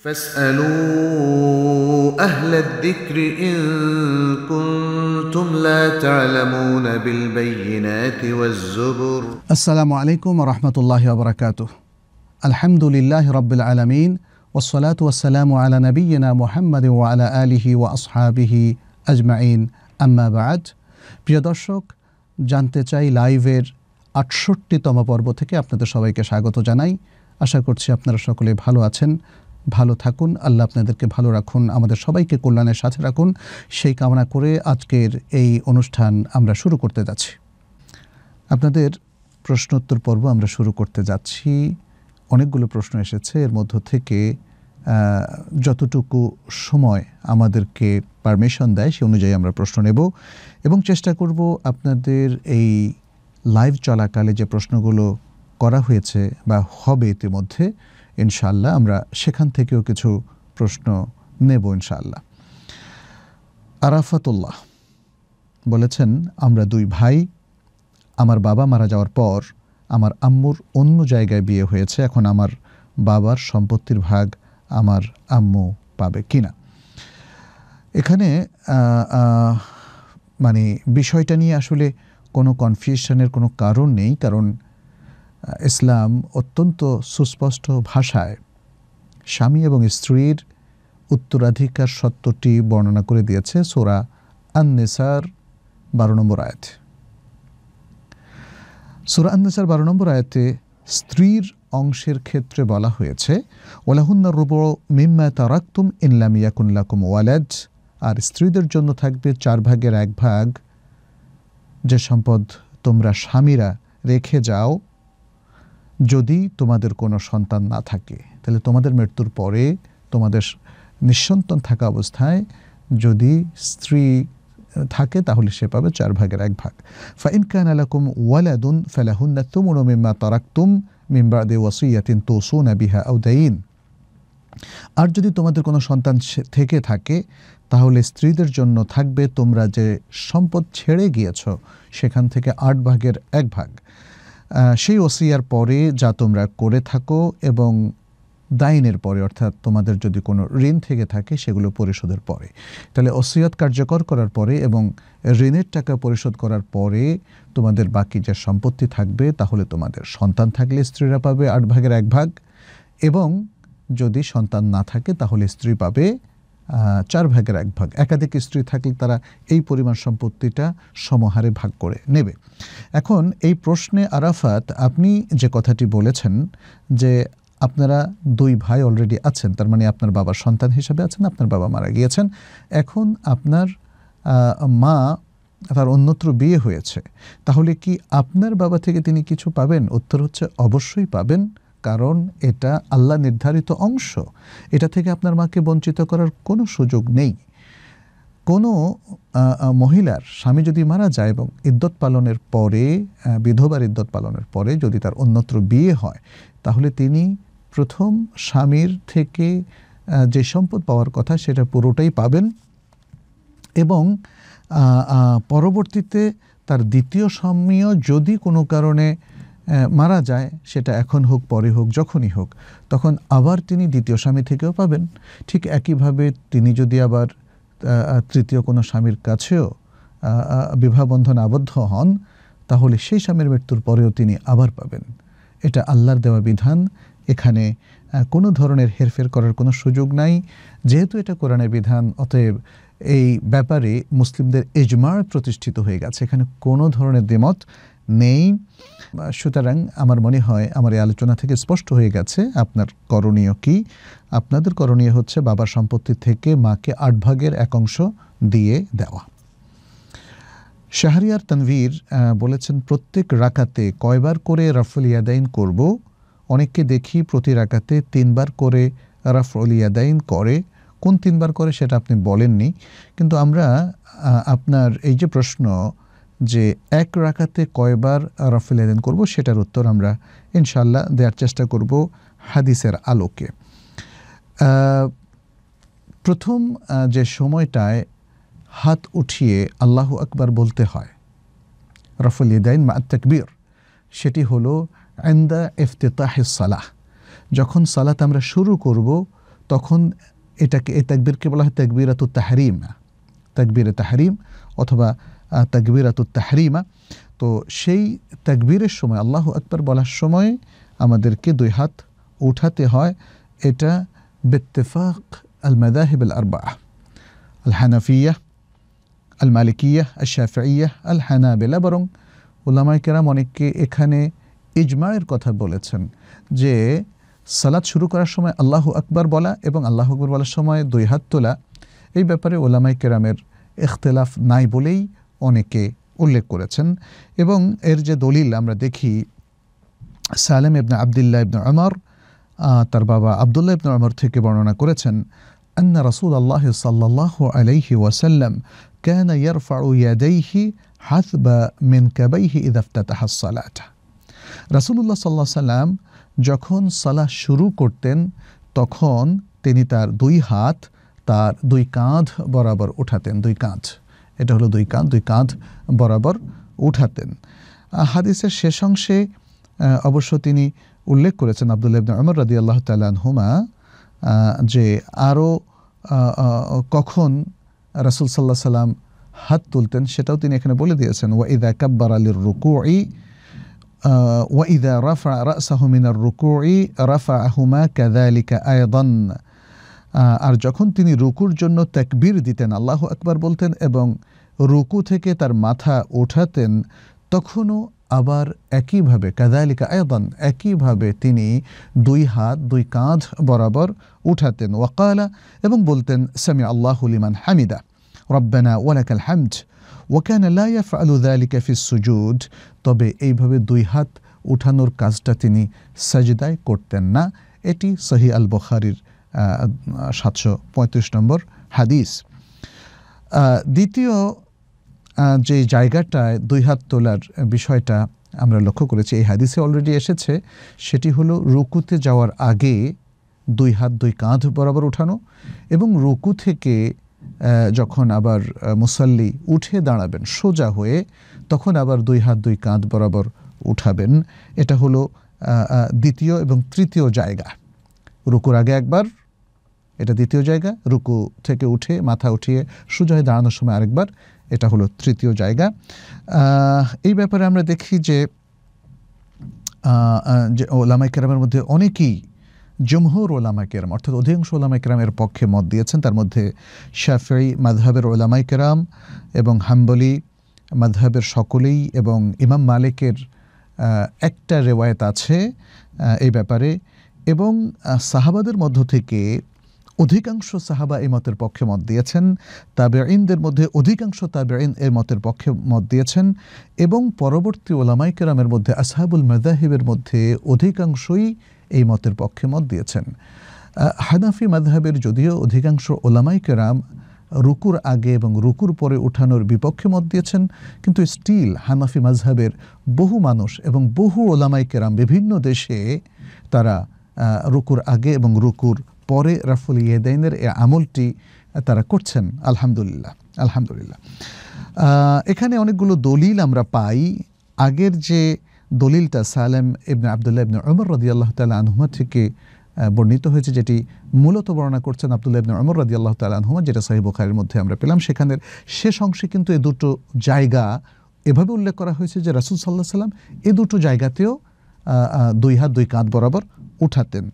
فاسألوا أهل الذكر إن كنتم لا تعلمون بالبينات والزبر السلام عليكم ورحمة الله وبركاته الحمد لله رب العالمين والصلاة والسلام على نبينا محمد وعلى آله وأصحابه أجمعين أما بعد প্রিয় দর্শক জানতে চাই লাইভের আটষট্টিতম পর্ব থেকে আপনাদের সবাইকে স্বাগত জানাই আশা করছি আপনারা সকলে ভালো আছেন ভালো থাকুন আল্লাহ আপনাদেরকে ভালো রাখুন আমাদের সবাইকে কল্যাণের সাথে রাখুন সেই কামনা করে আজকের এই অনুষ্ঠান আমরা শুরু করতে যাচ্ছি আপনাদের প্রশ্নোত্তর পর্ব আমরা শুরু করতে যাচ্ছি অনেকগুলো প্রশ্ন এসেছে এর মধ্য থেকে যতটুকু সময় আমাদেরকে পারমিশন দেয় সে অনুযায়ী আমরা প্রশ্ন নেব এবং চেষ্টা করব আপনাদের এই লাইভ চলাকালে যে প্রশ্নগুলো করা হয়েছে বা হবে ইতিমধ্যে ইনশাল্লাহ আমরা সেখান থেকেও কিছু প্রশ্ন নেব ইনশাল্লাহ আরাফাতুল্লাহ বলেছেন আমরা দুই ভাই আমার বাবা মারা যাওয়ার পর আমার আম্মুর অন্য জায়গায় বিয়ে হয়েছে এখন আমার বাবার সম্পত্তির ভাগ আমার আম্মু পাবে কিনা এখানে মানে বিষয়টা নিয়ে আসলে কোনো কনফিউশনের কোনো কারণ নেই কারণ ইসলাম অত্যন্ত সুস্পষ্ট ভাষায় স্বামী এবং স্ত্রীর উত্তরাধিকার সত্যটি বর্ণনা করে দিয়েছে সোরা আন্নেসার বারো নম্বর আয়াত সোরা আন্নেসার বারো নম্বর আয়াতে স্ত্রীর অংশের ক্ষেত্রে বলা হয়েছে ওলাহুন্না রুব মিম্মা তারাক্তুম ইনলাম ইয়াকুল্লাকুম আর স্ত্রীদের জন্য থাকবে চার ভাগের এক ভাগ যে সম্পদ তোমরা স্বামীরা রেখে যাও যদি তোমাদের কোনো সন্তান না থাকে তাহলে তোমাদের মৃত্যুর পরে তোমাদের নিঃসন্তান থাকা অবস্থায় যদি স্ত্রী থাকে তাহলে সে পাবে চার ভাগের এক ভাগ ফাইন কান আলাকুম ওয়ালাদুন ফালাহুন্না তুমুনু মিম্মা তারাকতুম মিম্বাদে ওয়াসিয়াতিন তোসুনা বিহা দাইন আর যদি তোমাদের কোনো সন্তান থেকে থাকে তাহলে স্ত্রীদের জন্য থাকবে তোমরা যে সম্পদ ছেড়ে গিয়েছ সেখান থেকে আট ভাগের এক ভাগ সেই ওসিয়ার পরে যা তোমরা করে থাকো এবং দাইনের পরে অর্থাৎ তোমাদের যদি কোনো ঋণ থেকে থাকে সেগুলো পরিশোধের পরে তাহলে অসিয়ত কার্যকর করার পরে এবং ঋণের টাকা পরিশোধ করার পরে তোমাদের বাকি যে সম্পত্তি থাকবে তাহলে তোমাদের সন্তান থাকলে স্ত্রীরা পাবে আট ভাগের এক ভাগ এবং যদি সন্তান না থাকে তাহলে স্ত্রী পাবে চার ভাগের এক ভাগ একাধিক স্ত্রী থাকলে তারা এই পরিমাণ সম্পত্তিটা সমহারে ভাগ করে নেবে এখন এই প্রশ্নে আরাফাত আপনি যে কথাটি বলেছেন যে আপনারা দুই ভাই অলরেডি আছেন তার মানে আপনার বাবার সন্তান হিসেবে আছেন আপনার বাবা মারা গিয়েছেন এখন আপনার মা তার অন্যত্র বিয়ে হয়েছে তাহলে কি আপনার বাবা থেকে তিনি কিছু পাবেন উত্তর হচ্ছে অবশ্যই পাবেন কারণ এটা আল্লাহ নির্ধারিত অংশ এটা থেকে আপনার মাকে বঞ্চিত করার কোনো সুযোগ নেই কোনো মহিলার স্বামী যদি মারা যায় এবং ইদ্যত পালনের পরে বিধবার ইদ্যত পালনের পরে যদি তার অন্যত্র বিয়ে হয় তাহলে তিনি প্রথম স্বামীর থেকে যে সম্পদ পাওয়ার কথা সেটা পুরোটাই পাবেন এবং পরবর্তীতে তার দ্বিতীয় স্বামীও যদি কোনো কারণে মারা যায় সেটা এখন হোক পরে হোক যখনই হোক তখন আবার তিনি দ্বিতীয় স্বামী থেকেও পাবেন ঠিক একইভাবে তিনি যদি আবার তৃতীয় কোনো স্বামীর কাছেও বিবাহবন্ধন আবদ্ধ হন তাহলে সেই স্বামীর মৃত্যুর পরেও তিনি আবার পাবেন এটা আল্লাহর দেওয়া বিধান এখানে কোনো ধরনের হেরফের করার কোনো সুযোগ নাই যেহেতু এটা কোরআনের বিধান অতএব এই ব্যাপারে মুসলিমদের এজমার প্রতিষ্ঠিত হয়ে গেছে এখানে কোনো ধরনের দ্বিমত নেই সুতরাং আমার মনে হয় আমার এই আলোচনা থেকে স্পষ্ট হয়ে গেছে আপনার করণীয় কি আপনাদের করণীয় হচ্ছে বাবার সম্পত্তি থেকে মাকে আট ভাগের এক অংশ দিয়ে দেওয়া শাহরিয়ার তানভীর বলেছেন প্রত্যেক রাকাতে কয়বার করে রাফুল ইয়াদাইন করব অনেককে দেখি প্রতি রাকাতে তিনবার করে রাফুল ইয়াদাইন করে কোন তিনবার করে সেটা আপনি বলেননি কিন্তু আমরা আপনার এই যে প্রশ্ন যে এক রাকাতে কয়বার রাফেল আদান করব সেটার উত্তর আমরা ইনশাল্লাহ দেওয়ার চেষ্টা করব হাদিসের আলোকে প্রথম যে সময়টায় হাত উঠিয়ে আল্লাহ আকবার বলতে হয় রাফুল ইদাইন মা তকবীর সেটি হলো আন্দা ইফতেতাহে সালাহ যখন সালাত আমরা শুরু করব তখন এটাকে এ তাকবীরকে বলা হয় তাকবিরাত তাহরিম তাকবির তাহারিম অথবা তাকবিরাত তাহরিমা তো সেই তাকবীরের সময় আল্লাহ আকবর বলার সময় আমাদেরকে দুই হাত উঠাতে হয় এটা বেত্তেফাক আল মাদাহিব আল আরবা আল হানাফিয়া আল মালিকিয়া আল শাফিয়া আল হানাবেলা বরং ওলামাইকেরাম অনেককে এখানে ইজমায়ের কথা বলেছেন যে সালাদ শুরু করার সময় আল্লাহ আকবর বলা এবং আল্লাহ আকবর বলার সময় দুই হাত তোলা এই ব্যাপারে ওলামাই কেরামের এখতেলাফ নাই বলেই অনেকে উল্লেখ করেছেন এবং এর যে দলিল আমরা দেখি সালেম ইবনা আবদুল্লাহ ইবন আমর তার বাবা আবদুল্লাহ ইবন আমর থেকে বর্ণনা করেছেন আন্না أن رسول الله صلى الله عليه وسلم كان يرفع يديه حثب من كبيه إذا افتتح الصلاة রাসুলুল্লাহ সাল্লাহ সাল্লাম যখন সালাহ শুরু করতেন তখন তিনি তার দুই হাত তার দুই কাঁধ বরাবর উঠাতেন দুই কাঁধ এটা হলো দুই কাঁধ দুই কাঁধ বরাবর উঠাতেন হাদিসের শেষ অংশে অবশ্য তিনি উল্লেখ করেছেন আবদুল্লাহ ইবনে আমর রাদি আল্লাহ হুমা যে আরও কখন রাসুল সাল্লাহ সাল্লাম হাত তুলতেন সেটাও তিনি এখানে বলে দিয়েছেন ওয়া ইদা কাব্বার আলীর রুকু ই ওয়া ইদা রাফা রাসাহমিনার রুকু ই রাফা আহুমা কাদালিকা আয়দন আর যখন তিনি রুকুর জন্য ত্যাকবীর দিতেন আল্লাহ আকবার বলতেন এবং রুকু থেকে তার মাথা ওঠাতেন তখনও আবার একইভাবে কাদালিকা আয়দান একইভাবে তিনি দুই হাত দুই কাঁধ বরাবর উঠাতেন ওয়াকালা এবং বলতেন সামি আল্লাহলিমান হামিদা রব্বানা ওয়ালাকাল হামজ ওয়াকান আল্লাহ আলু দালিকা ফিস সুজুদ তবে এইভাবে দুই হাত উঠানোর কাজটা তিনি সাজদায় করতেন না এটি সহি আল বখারির সাতশো পঁয়ত্রিশ নম্বর হাদিস দ্বিতীয় যে জায়গাটায় দুই হাত তোলার বিষয়টা আমরা লক্ষ্য করেছি এই হাদিসে অলরেডি এসেছে সেটি হলো রুকুতে যাওয়ার আগে দুই হাত দুই কাঁধ বরাবর উঠানো এবং রুকু থেকে যখন আবার মুসল্লি উঠে দাঁড়াবেন সোজা হয়ে তখন আবার দুই হাত দুই কাঁধ বরাবর উঠাবেন এটা হলো দ্বিতীয় এবং তৃতীয় জায়গা রুকুর আগে একবার এটা দ্বিতীয় জায়গা রুকু থেকে উঠে মাথা উঠিয়ে সুজয় দাঁড়ানোর সময় আরেকবার এটা হলো তৃতীয় জায়গা এই ব্যাপারে আমরা দেখি যে যে ওলামাই কেরামের মধ্যে অনেকেই জমহুর ওলামা কেরাম অর্থাৎ অধিকাংশ ওলামা কেরামের পক্ষে মত দিয়েছেন তার মধ্যে শাফি মাধহাবের ওলামাই কেরাম এবং হাম্বলি মাধহাবের সকলেই এবং ইমাম মালিকের একটা রেওয়ায়ত আছে এই ব্যাপারে এবং সাহাবাদের মধ্য থেকে অধিকাংশ সাহাবা এই মতের পক্ষে মত দিয়েছেন ইনদের মধ্যে অধিকাংশ ইন এর মতের পক্ষে মত দিয়েছেন এবং পরবর্তী ওলামাই কেরামের মধ্যে আসহাবুল মাদাহিবের মধ্যে অধিকাংশই এই মতের পক্ষে মত দিয়েছেন হানাফি মাধাবের যদিও অধিকাংশ ওলামাই কেরাম রুকুর আগে এবং রুকুর পরে উঠানোর বিপক্ষে মত দিয়েছেন কিন্তু স্টিল হানাফি মাঝহাবের বহু মানুষ এবং বহু ওলামাই কেরাম বিভিন্ন দেশে তারা রুকুর আগে এবং রুকুর পরে রাফুল ইয়েদাইনের এ আমলটি তারা করছেন আলহামদুলিল্লাহ আলহামদুলিল্লাহ এখানে অনেকগুলো দলিল আমরা পাই আগের যে দলিলটা সালেম ইবনে আবদুল্লাহ ইবনে অমর রদি আল্লাহ তাল আনহুমা থেকে বর্ণিত হয়েছে যেটি মূলত বর্ণনা করছেন আবদুল্লাহ ইবনে অমর রদি আল্লাহ তাল আনহুমা যেটা সাহেব বোখারের মধ্যে আমরা পেলাম সেখানের শেষ অংশে কিন্তু এ দুটো জায়গা এভাবে উল্লেখ করা হয়েছে যে রাসুল সাল্লাহ সাল্লাম এ দুটো জায়গাতেও দুই হাত দুই কাঁধ বরাবর উঠাতেন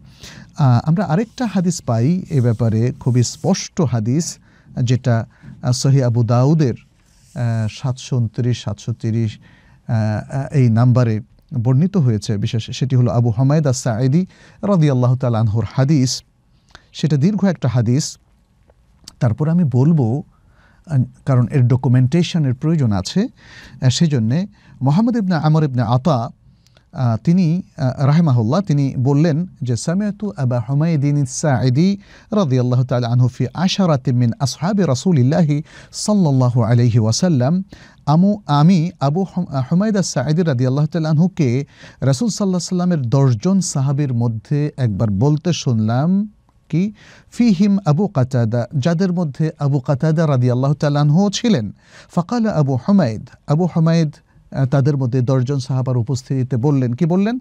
আমরা আরেকটা হাদিস পাই এ ব্যাপারে খুবই স্পষ্ট হাদিস যেটা সহি আবু দাউদের সাতশো উনত্রিশ সাতশো তিরিশ এই নাম্বারে বর্ণিত হয়েছে বিশেষ সেটি হলো আবু হামায়দ সাঈদি রদি আল্লাহ আনহর হাদিস সেটা দীর্ঘ একটা হাদিস তারপর আমি বলবো কারণ এর ডকুমেন্টেশনের প্রয়োজন আছে সেজন্যে মোহাম্মদ ইবনা আমর ইবনা আতা তিনি রাহেমাহুল্লাহ তিনি বললেন যে সামিয়াতু আবা হুমায়দিন সাঈদি রাদি আল্লাহ তাল আনহুফি আশারাতিমিন আসহাবি রসুলিল্লাহি সাল্লাল্লাহু আলহি ওয়াসাল্লাম আমু আমি আবু হুমায়দা সাঈদি রাদি আল্লাহ তাল্লাহকে রসুল সাল্লাহ সাল্লামের দশজন সাহাবির মধ্যে একবার বলতে শুনলাম কি ফিহিম আবু কাতাদা যাদের মধ্যে আবু কাতাদা রাদি আল্লাহ আনহু ছিলেন ফাকালা আবু হুমায়দ আবু হুমায়দ তাদের মধ্যে দশজন সাহাবার উপস্থিতিতে বললেন কি বললেন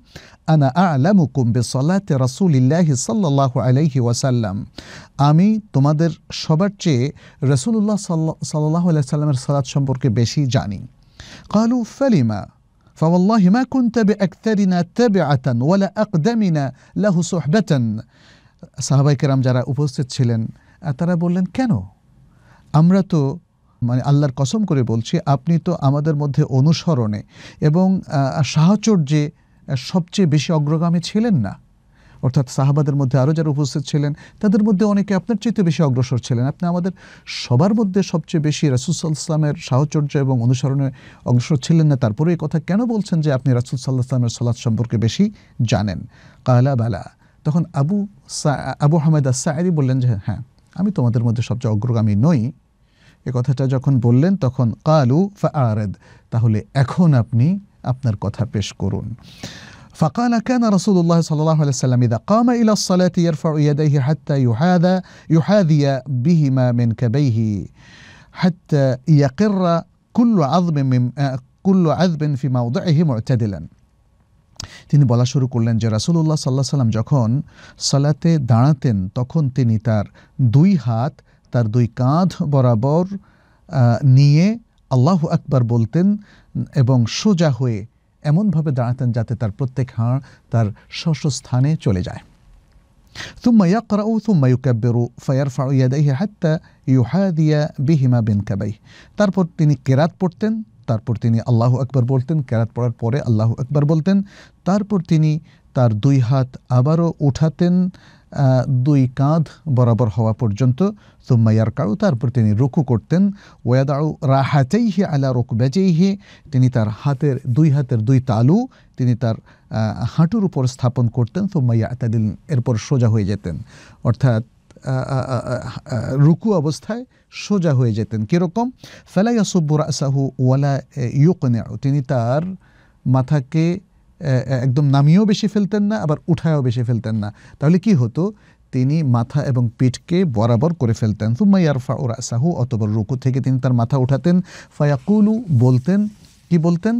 আনা আলামুকুম বেসলাতে রাসুলিল্লাহি সাল্লাহ আলাইহি ওয়াসাল্লাম আমি তোমাদের সবার চেয়ে রসুল্লাহ সাল্লাহ আলাই সাল্লামের সালাদ সম্পর্কে বেশি জানি কালু ফালিমা فوالله ما كنت بأكثرنا تبعة ولا أقدمنا له صحبة সাহাবাই কেরাম যারা উপস্থিত ছিলেন তারা বললেন কেন আমরা তো মানে আল্লাহর কসম করে বলছি আপনি তো আমাদের মধ্যে অনুসরণে এবং সাহচর্যে সবচেয়ে বেশি অগ্রগামী ছিলেন না অর্থাৎ সাহাবাদের মধ্যে আরও যারা উপস্থিত ছিলেন তাদের মধ্যে অনেকে আপনার চাইতে বেশি অগ্রসর ছিলেন আপনি আমাদের সবার মধ্যে সবচেয়ে বেশি রাসুল ইসলামের সাহচর্য এবং অনুসরণে অগ্রসর ছিলেন না তারপরে এই কথা কেন বলছেন যে আপনি রাসুল সাল্লাহ ইসলামের সালাদ সম্পর্কে বেশি জানেন কালা বালা তখন আবু আবু আহমেদ আসা বললেন যে হ্যাঁ আমি তোমাদের মধ্যে সবচেয়ে অগ্রগামী নই এ কথাটা যখন বললেন তখন কালু ফা আরেদ তাহলে এখন আপনি আপনার কথা পেশ করুন فقال كان رسول الله صلى الله عليه وسلم إذا قام إلى الصلاة يرفع يديه حتى يحاذى يحاذي بهما من كبيه حتى يقر كل عظم من كل عذب في موضعه معتدلا তিনি বলা শুরু করলেন যে রাসুলুল্লাহ সাল্লাহ সাল্লাম যখন সালাতে দাঁড়াতেন তখন তিনি তার দুই হাত তার দুই কাঁধ বরাবর নিয়ে আল্লাহ আকবার বলতেন এবং সোজা হয়ে এমনভাবে দাঁড়াতেন যাতে তার প্রত্যেক হাড় তার শস্য স্থানে চলে যায় ثم يقرأ ثم يكبر فيرفع يديه حتى يحاذي بهما بنكبيه তারপর তিনি কেরাত পড়তেন তারপর তিনি আল্লাহ আকবর বলতেন কেরাত পড়ার পরে আল্লাহ আকবর বলতেন তারপর তিনি তার দুই হাত আবারও উঠাতেন দুই কাঁধ বরাবর হওয়া পর্যন্ত সোম্মাইয়ার কাউ তারপর তিনি রুকু করতেন ওয়াদাউ হে আলা হে তিনি তার হাতের দুই হাতের দুই তালু তিনি তার হাঁটুর উপর স্থাপন করতেন সোম্মাইয়া আতাদিল এরপর সোজা হয়ে যেতেন অর্থাৎ রুকু অবস্থায় সোজা হয়ে যেতেন কীরকম ফেলাইয়া সুব্বুর আসাহু ওয়ালা ইউকনে তিনি তার মাথাকে একদম নামিয়েও বেশি ফেলতেন না আবার উঠায়ও বেশি ফেলতেন না তাহলে কি হতো তিনি মাথা এবং পিঠকে বরাবর করে ফেলতেন সুমাইয়ারফা ও সাহু অতবর রুকু থেকে তিনি তার মাথা উঠাতেন ফায়াকুলু বলতেন কি বলতেন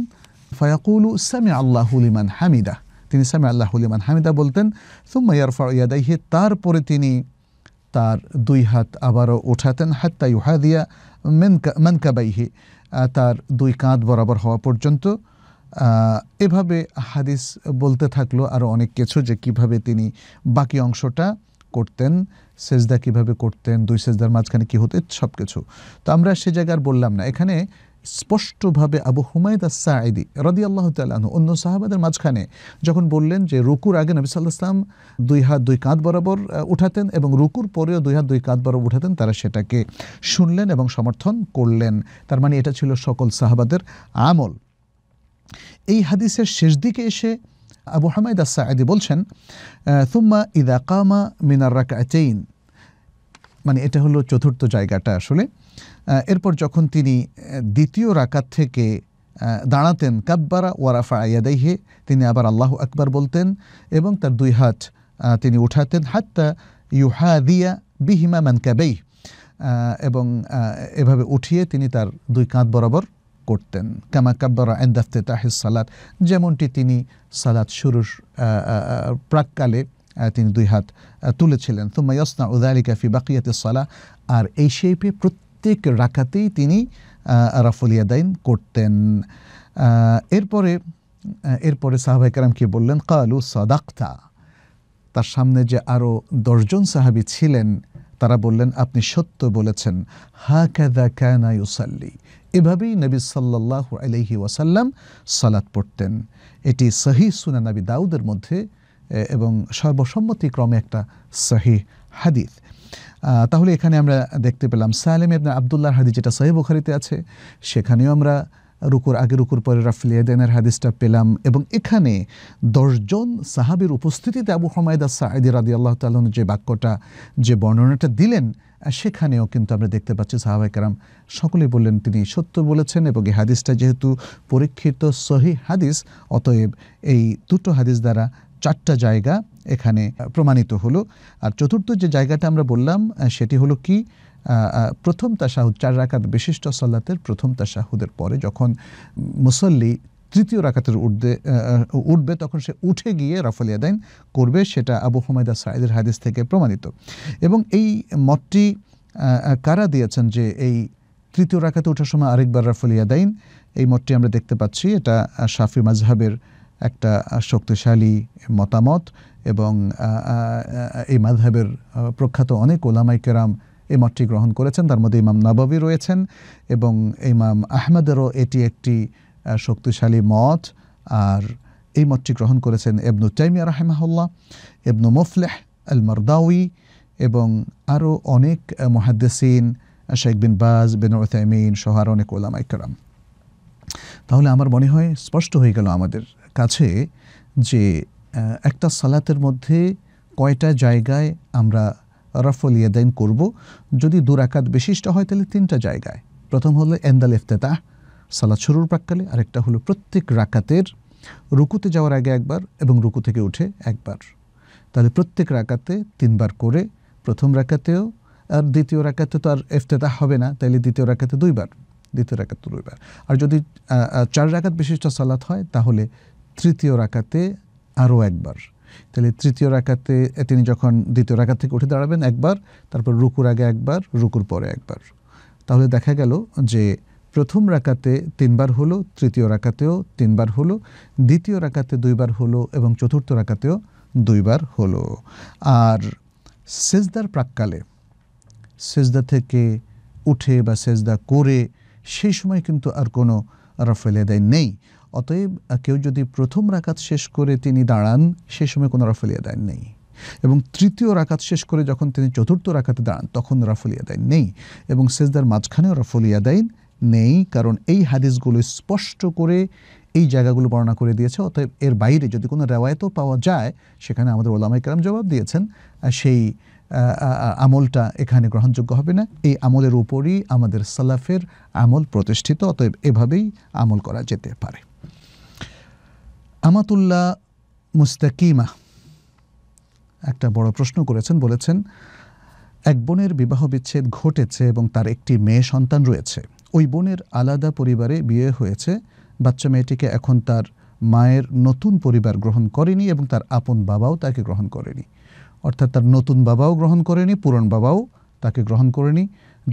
ফায়াকুলু সামি আল্লাহুলিমান হামিদা তিনি সামি আল্লাহুলিমান হামিদা বলতেন ইয়াদাই ইয়াদাইহে তারপরে তিনি তার দুই হাত আবারও উঠাতেন হাত্তা ইউহাদিয়া মেনকা মেনকাবাইহি তার দুই কাঁধ বরাবর হওয়া পর্যন্ত এভাবে হাদিস বলতে থাকলো আরও অনেক কিছু যে কিভাবে তিনি বাকি অংশটা করতেন সেজদা কিভাবে করতেন দুই সেজদার মাঝখানে কি হতে সব কিছু তো আমরা সে জায়গার বললাম না এখানে স্পষ্টভাবে আবু হুমায়দ সাঈদি রদি আল্লাহ তালু অন্য সাহাবাদের মাঝখানে যখন বললেন যে রুকুর আগে নবী সাল্লাহ ইসলাম দুই হাত দুই কাঁধ বরাবর উঠাতেন এবং রুকুর পরেও দুই হাত দুই কাঁধ বরাবর উঠাতেন তারা সেটাকে শুনলেন এবং সমর্থন করলেন তার মানে এটা ছিল সকল সাহাবাদের আমল এই হাদিসের শেষ দিকে এসে আবু হামাইদ আসাদি বলছেন থুম্মা ইদা কামা মিনার রাকাচেইন মানে এটা হলো চতুর্থ জায়গাটা আসলে এরপর যখন তিনি দ্বিতীয় রাকাত থেকে দাঁড়াতেন কাব্বারা ওয়ারাফা আয়াদাইহে তিনি আবার আল্লাহ আকবার বলতেন এবং তার দুই হাত তিনি উঠাতেন হাত্তা ইউহাদিয়া বিহিমা ম্যানকাবেই এবং এভাবে উঠিয়ে তিনি তার দুই কাঁধ বরাবর করতেন কামা কাব্বারা এন্দাফতে তাহিস সালাত যেমনটি তিনি সালাত শুরুর প্রাককালে তিনি দুই হাত তুলেছিলেন তো মায়সনা উদালিকা ফি বাকিয়াতে সালা আর এই শেপে প্রত্যেক রাখাতেই তিনি রাফুলিয়াদাইন করতেন এরপরে এরপরে সাহাবাই কারাম কি বললেন কালু সাদাক্তা তার সামনে যে আরও দশজন সাহাবি ছিলেন তারা বললেন আপনি সত্য বলেছেন হা কেদা ক্যানা ইউসাল্লি এভাবেই নবী সাল্লাহ আলহি ওয়াসাল্লাম সালাত পড়তেন এটি সহি সুনা নবী দাউদের মধ্যে এবং সর্বসম্মতিক্রমে একটা সহি হাদিস তাহলে এখানে আমরা দেখতে পেলাম সালেম ইবনা আবদুল্লাহ হাদিস যেটা সহি বুখারিতে আছে সেখানেও আমরা রুকুর আগে রুকুর পরে রাফলিয়াদেনের হাদিসটা পেলাম এবং এখানে দশজন সাহাবির উপস্থিতিতে আবু হমায়দা সাঈদি রাদি আল্লাহ তালন যে বাক্যটা যে বর্ণনাটা দিলেন সেখানেও কিন্তু আমরা দেখতে পাচ্ছি সাহাবাই কারাম সকলে বললেন তিনি সত্য বলেছেন এবং এই হাদিসটা যেহেতু পরীক্ষিত সহি হাদিস অতএব এই দুটো হাদিস দ্বারা চারটা জায়গা এখানে প্রমাণিত হলো আর চতুর্থ যে জায়গাটা আমরা বললাম সেটি হলো কি প্রথম তাশাহুদ চার রাকাত বিশিষ্ট সল্লাতের প্রথম তাশাহুদের পরে যখন মুসল্লি তৃতীয় রাখাতের উঠবে উঠবে তখন সে উঠে গিয়ে রাফলিয়া ইয়াদাইন করবে সেটা আবু হুমায়দা সাইদের হাদিস থেকে প্রমাণিত এবং এই মতটি কারা দিয়েছেন যে এই তৃতীয় রাখাতে ওঠার সময় আরেকবার রাফল ইয়াদাইন এই মতটি আমরা দেখতে পাচ্ছি এটা শাফি মাজহাবের একটা শক্তিশালী মতামত এবং এই মাধহাবের প্রখ্যাত অনেক ওলামাই কেরাম এই মতটি গ্রহণ করেছেন তার মধ্যে ইমাম নবাবী রয়েছেন এবং ইমাম আহমেদেরও এটি একটি শক্তিশালী মত আর এই মতটি গ্রহণ করেছেন এবনু টাইমিয়া রাহেমাহুল্লাহ এবনু মুফলেহ আল মারদাউই এবং আরও অনেক মহাদ্দিন শেখ বিন বাজ বিন ওসাইমিন সোহার আর অনেক ওলামাইকরাম তাহলে আমার মনে হয় স্পষ্ট হয়ে গেল আমাদের কাছে যে একটা সালাতের মধ্যে কয়টা জায়গায় আমরা রফল ইয়েদাইন করব যদি দুরাকাত বিশিষ্ট হয় তাহলে তিনটা জায়গায় প্রথম হলো এন্দাল ইফতেতাহ সালাদ শুরুর প্রাককালে আরেকটা হলো প্রত্যেক রাকাতের রুকুতে যাওয়ার আগে একবার এবং রুকু থেকে উঠে একবার তাহলে প্রত্যেক রাকাতে তিনবার করে প্রথম রাকাতেও আর দ্বিতীয় রাকাতে তো আর এফতেতা হবে না তাইলে দ্বিতীয় রাকাতে দুইবার দ্বিতীয় রাকাত দুইবার আর যদি চার রাকাত বিশিষ্ট সালাত হয় তাহলে তৃতীয় রাকাতে আরও একবার তাহলে তৃতীয় রাকাতে তিনি যখন দ্বিতীয় রাকাত থেকে উঠে দাঁড়াবেন একবার তারপর রুকুর আগে একবার রুকুর পরে একবার তাহলে দেখা গেল যে প্রথম রাকাতে তিনবার হলো তৃতীয় রাকাতেও তিনবার হলো দ্বিতীয় রাকাতে দুইবার হলো এবং চতুর্থ রাকাতেও দুইবার হলো আর সেজদার প্রাককালে সেজদা থেকে উঠে বা সেজদা করে সেই সময় কিন্তু আর কোনো রফেল আদায় নেই অতএব কেউ যদি প্রথম রাকাত শেষ করে তিনি দাঁড়ান সেই সময় কোনো রফেল আদায় নেই এবং তৃতীয় রাকাত শেষ করে যখন তিনি চতুর্থ রাকাতে দাঁড়ান তখন রফলিয়া দেন নেই এবং সেজদার মাঝখানেও রফলিয়া দেয় নেই কারণ এই হাদিসগুলো স্পষ্ট করে এই জায়গাগুলো বর্ণনা করে দিয়েছে অতএব এর বাইরে যদি কোনো রেওয়ায়তও পাওয়া যায় সেখানে আমাদের ওলামা ইকরাম জবাব দিয়েছেন সেই আমলটা এখানে গ্রহণযোগ্য হবে না এই আমলের উপরই আমাদের সালাফের আমল প্রতিষ্ঠিত অতএব এভাবেই আমল করা যেতে পারে আমাতুল্লাহ মুস্তাকিমা একটা বড় প্রশ্ন করেছেন বলেছেন এক বোনের বিবাহ বিচ্ছেদ ঘটেছে এবং তার একটি মেয়ে সন্তান রয়েছে ওই বোনের আলাদা পরিবারে বিয়ে হয়েছে বাচ্চা মেয়েটিকে এখন তার মায়ের নতুন পরিবার গ্রহণ করেনি এবং তার আপন বাবাও তাকে গ্রহণ করেনি অর্থাৎ তার নতুন বাবাও গ্রহণ করেনি পুরন বাবাও তাকে গ্রহণ করেনি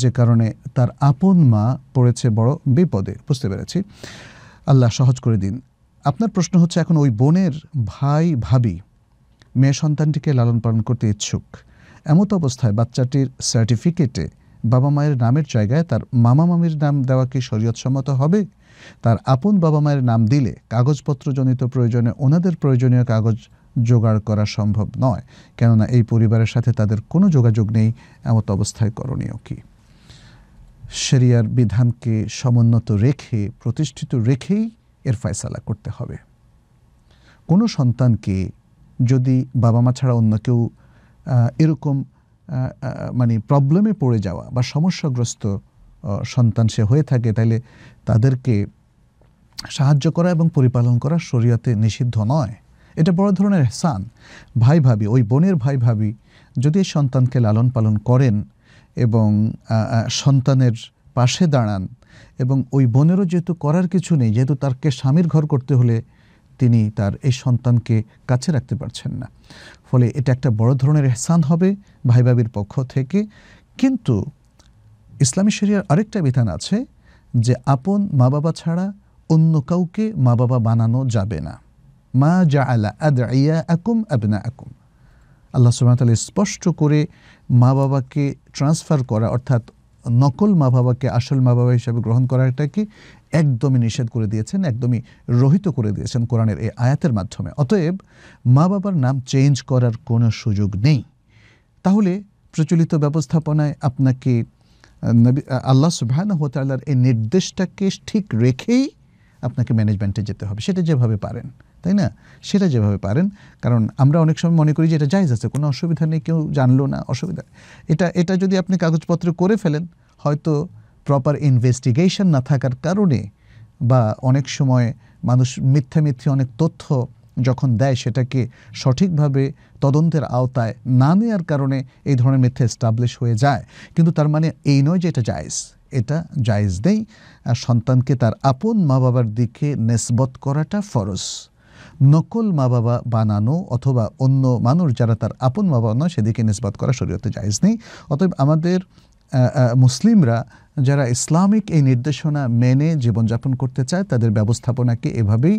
যে কারণে তার আপন মা পড়েছে বড় বিপদে বুঝতে পেরেছি আল্লাহ সহজ করে দিন আপনার প্রশ্ন হচ্ছে এখন ওই বোনের ভাই ভাবি মেয়ে সন্তানটিকে লালন পালন করতে ইচ্ছুক এমত অবস্থায় বাচ্চাটির সার্টিফিকেটে বাবা মায়ের নামের জায়গায় তার মামা মামির নাম দেওয়া কি শরীয়তসম্মত হবে তার আপন বাবা মায়ের নাম দিলে কাগজপত্রজনিত প্রয়োজনে ওনাদের প্রয়োজনীয় কাগজ জোগাড় করা সম্ভব নয় কেননা এই পরিবারের সাথে তাদের কোনো যোগাযোগ নেই এমত অবস্থায় করণীয় কি সেরিয়ার বিধানকে সমুন্নত রেখে প্রতিষ্ঠিত রেখেই এর ফয়সালা করতে হবে কোনো সন্তানকে যদি বাবা মা ছাড়া অন্য কেউ এরকম মানে প্রবলেমে পড়ে যাওয়া বা সমস্যাগ্রস্ত সন্তান সে হয়ে থাকে তাহলে তাদেরকে সাহায্য করা এবং পরিপালন করা শরীয়তে নিষিদ্ধ নয় এটা বড় ধরনের এহসান ভাই ভাবি ওই বোনের ভাই ভাবি যদি সন্তানকে লালন পালন করেন এবং সন্তানের পাশে দাঁড়ান এবং ওই বোনেরও যেহেতু করার কিছু নেই যেহেতু তারকে স্বামীর ঘর করতে হলে তিনি তার এই সন্তানকে কাছে রাখতে পারছেন না ফলে এটা একটা বড় ধরনের এহসান হবে ভাইবাবির পক্ষ থেকে কিন্তু ইসলামী শরিয়ার আরেকটা বিধান আছে যে আপন মা বাবা ছাড়া অন্য কাউকে মা বাবা বানানো যাবে না মা জা আলা আদা আকুম আবনা আকুম আল্লাহ সুবাহতাল স্পষ্ট করে মা বাবাকে ট্রান্সফার করা অর্থাৎ নকল মা বাবাকে আসল মা বাবা হিসাবে গ্রহণ করা এটা কি একদমই নিষেধ করে দিয়েছেন একদমই রহিত করে দিয়েছেন কোরআনের এই আয়াতের মাধ্যমে অতএব মা বাবার নাম চেঞ্জ করার কোনো সুযোগ নেই তাহলে প্রচলিত ব্যবস্থাপনায় আপনাকে আল্লাহ আল্লাহ সুবাহানহতাল্লার এই নির্দেশটাকে ঠিক রেখেই আপনাকে ম্যানেজমেন্টে যেতে হবে সেটা যেভাবে পারেন তাই না সেটা যেভাবে পারেন কারণ আমরা অনেক সময় মনে করি যে এটা জায়জ আছে কোনো অসুবিধা নেই কেউ জানলো না অসুবিধা এটা এটা যদি আপনি কাগজপত্রে করে ফেলেন হয়তো প্রপার ইনভেস্টিগেশন না থাকার কারণে বা অনেক সময় মানুষ মিথ্যা মিথ্যে অনেক তথ্য যখন দেয় সেটাকে সঠিকভাবে তদন্তের আওতায় না নেওয়ার কারণে এই ধরনের মিথ্যা এস্টাবলিশ হয়ে যায় কিন্তু তার মানে এই নয় যে এটা জায়জ এটা জায়জ নেই আর সন্তানকে তার আপন মা বাবার দিকে নেসবত করাটা ফরজ নকল মা বাবা বানানো অথবা অন্য মানুষ যারা তার আপন মা বাবা নয় সেদিকে নিষ্পাত করা শরীয়তে জায়জ নেই অতএব আমাদের মুসলিমরা যারা ইসলামিক এই নির্দেশনা মেনে জীবনযাপন করতে চায় তাদের ব্যবস্থাপনাকে এভাবেই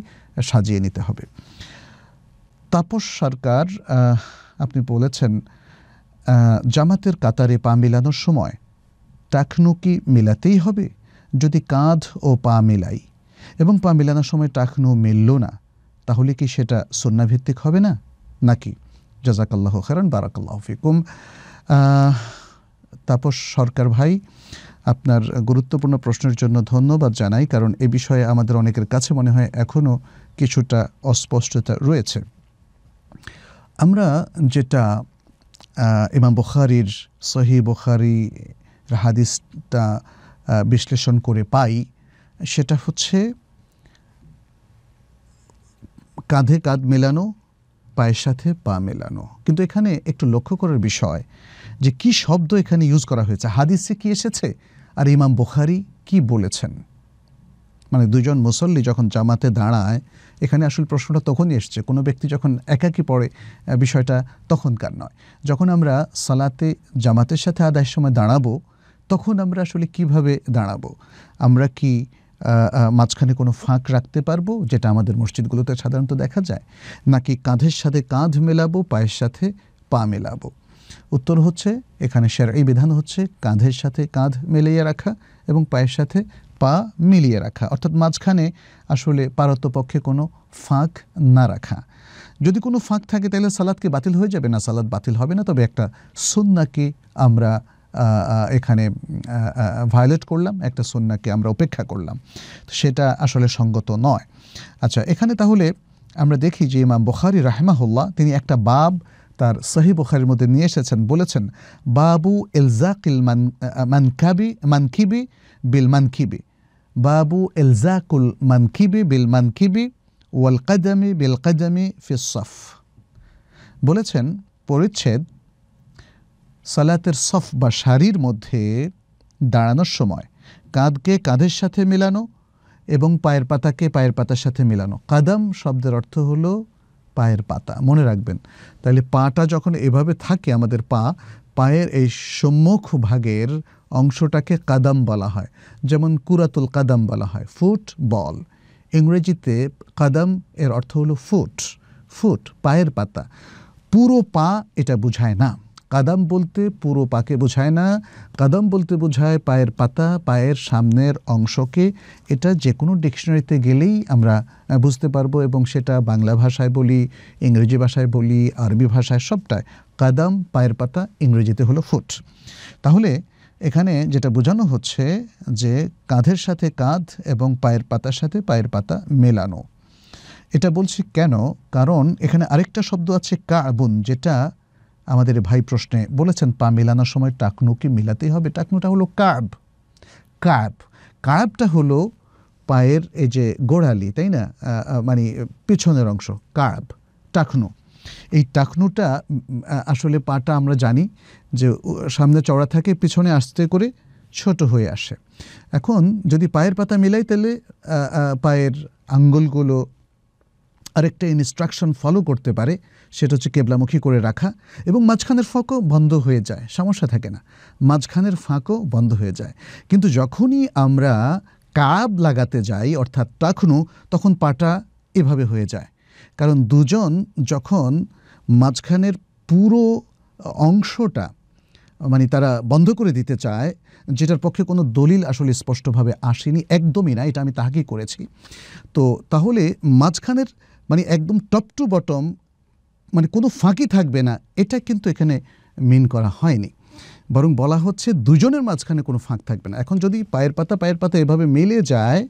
সাজিয়ে নিতে হবে তাপস সরকার আপনি বলেছেন জামাতের কাতারে পা মেলানোর সময় টাকনু কি মেলাতেই হবে যদি কাঁধ ও পা মেলাই এবং পা মেলানোর সময় টাকনু মিলল না তাহলে কি সেটা সন্ন্যাভিত্তিক হবে না নাকি জাজাকাল্লাহ খেরান বারাকাল্লাহ ফিকুম তাপস সরকার ভাই আপনার গুরুত্বপূর্ণ প্রশ্নের জন্য ধন্যবাদ জানাই কারণ এ বিষয়ে আমাদের অনেকের কাছে মনে হয় এখনও কিছুটা অস্পষ্টতা রয়েছে আমরা যেটা ইমাম বখারির সহি বখারি হাদিসটা বিশ্লেষণ করে পাই সেটা হচ্ছে কাঁধে কাঁধ মেলানো পায়ের সাথে পা মেলানো কিন্তু এখানে একটু লক্ষ্য করার বিষয় যে কি শব্দ এখানে ইউজ করা হয়েছে হাদিসে কি এসেছে আর ইমাম বুখারি কি বলেছেন মানে দুজন মুসল্লি যখন জামাতে দাঁড়ায় এখানে আসল প্রশ্নটা তখনই এসছে কোনো ব্যক্তি যখন একাকি পড়ে বিষয়টা তখনকার নয় যখন আমরা সালাতে জামাতের সাথে আদায়ের সময় দাঁড়াবো তখন আমরা আসলে কিভাবে দাঁড়াবো আমরা কি মাঝখানে কোনো ফাঁক রাখতে পারবো যেটা আমাদের মসজিদগুলোতে সাধারণত দেখা যায় নাকি কাঁধের সাথে কাঁধ মেলাবো পায়ের সাথে পা মেলাবো উত্তর হচ্ছে এখানে সের এই বিধান হচ্ছে কাঁধের সাথে কাঁধ মিলিয়ে রাখা এবং পায়ের সাথে পা মিলিয়ে রাখা অর্থাৎ মাঝখানে আসলে পারতপক্ষে কোনো ফাঁক না রাখা যদি কোনো ফাঁক থাকে তাহলে সালাদকে বাতিল হয়ে যাবে না সালাদ বাতিল হবে না তবে একটা সুন্নাকে আমরা এখানে ভায়োলেট করলাম একটা সন্নাকে আমরা উপেক্ষা করলাম তো সেটা আসলে সঙ্গত নয় আচ্ছা এখানে তাহলে আমরা দেখি যে ইমাম বখারি রাহেমাহুল্লাহ তিনি একটা বাব তার সহি বুখারির মধ্যে নিয়ে এসেছেন বলেছেন বাবু এলজাকিল মান মানকাবি মানকিবি বিল মানকিবি বাবু এলজাকুল মানকিবি বিল মানকিবি ওয়াল কাদামি বিল কাদামি ফিসফ বলেছেন পরিচ্ছেদ সালাতের সফ বা শাড়ির মধ্যে দাঁড়ানোর সময় কাঁধকে কাঁধের সাথে মেলানো এবং পায়ের পাতাকে পায়ের পাতার সাথে মেলানো কাদাম শব্দের অর্থ হলো পায়ের পাতা মনে রাখবেন তাহলে পাটা যখন এভাবে থাকে আমাদের পা পায়ের এই সম্মুখ ভাগের অংশটাকে কাদাম বলা হয় যেমন কুরাতুল কাদাম বলা হয় ফুট বল ইংরেজিতে কাদাম এর অর্থ হলো ফুট ফুট পায়ের পাতা পুরো পা এটা বোঝায় না কাদাম বলতে পুরো পাকে বোঝায় না কাদাম বলতে বোঝায় পায়ের পাতা পায়ের সামনের অংশকে এটা যে কোনো ডিকশনারিতে গেলেই আমরা বুঝতে পারবো এবং সেটা বাংলা ভাষায় বলি ইংরেজি ভাষায় বলি আরবি ভাষায় সবটায় কাদাম পায়ের পাতা ইংরেজিতে হলো ফুট তাহলে এখানে যেটা বোঝানো হচ্ছে যে কাঁধের সাথে কাঁধ এবং পায়ের পাতার সাথে পায়ের পাতা মেলানো এটা বলছি কেন কারণ এখানে আরেকটা শব্দ আছে কাবুন যেটা আমাদের ভাই প্রশ্নে বলেছেন পা মেলানোর সময় টাকনু কি মিলাতেই হবে টাকনুটা হলো কার্ব কার্ব কার্বটা হলো পায়ের এই যে গোড়ালি তাই না মানে পিছনের অংশ কার্ব টাকনু এই টাকনুটা আসলে পাটা আমরা জানি যে সামনে চড়া থাকে পিছনে আসতে করে ছোট হয়ে আসে এখন যদি পায়ের পাতা মিলাই তাহলে পায়ের আঙ্গুলগুলো আরেকটা ইনস্ট্রাকশন ফলো করতে পারে সেটা হচ্ছে কেবলামুখী করে রাখা এবং মাঝখানের ফাঁকও বন্ধ হয়ে যায় সমস্যা থাকে না মাঝখানের ফাঁকও বন্ধ হয়ে যায় কিন্তু যখনই আমরা কাব লাগাতে যাই অর্থাৎ তখনও তখন পাটা এভাবে হয়ে যায় কারণ দুজন যখন মাঝখানের পুরো অংশটা মানে তারা বন্ধ করে দিতে চায় যেটার পক্ষে কোনো দলিল আসলে স্পষ্টভাবে আসেনি একদমই না এটা আমি তাহাকেই করেছি তো তাহলে মাঝখানের মানে একদম টপ টু বটম মানে কোনো ফাঁকি থাকবে না এটা কিন্তু এখানে মিন করা হয়নি বরং বলা হচ্ছে দুজনের মাঝখানে কোনো ফাঁক থাকবে না এখন যদি পায়ের পাতা পায়ের পাতা এভাবে মেলে যায়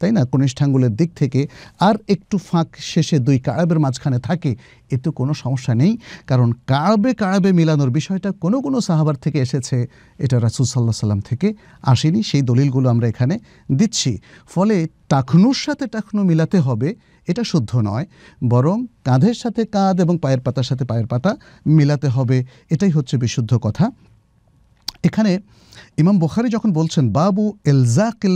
তাই না কনিষ্ঠাঙ্গুলের দিক থেকে আর একটু ফাঁক শেষে দুই কাড়াবের মাঝখানে থাকে এতে কোনো সমস্যা নেই কারণ কাড়াবে কাড়াবে মিলানোর বিষয়টা কোনো কোনো সাহাবার থেকে এসেছে এটা রাসুল সাল্লাহ সাল্লাম থেকে আসেনি সেই দলিলগুলো আমরা এখানে দিচ্ছি ফলে টাকনুর সাথে টাকনু মিলাতে হবে এটা শুদ্ধ নয় বরং কাঁধের সাথে কাঁধ এবং পায়ের পাতার সাথে পায়ের পাতা মিলাতে হবে এটাই হচ্ছে বিশুদ্ধ কথা এখানে ইমাম বুখারি যখন বলছেন বাবু এলজাকিল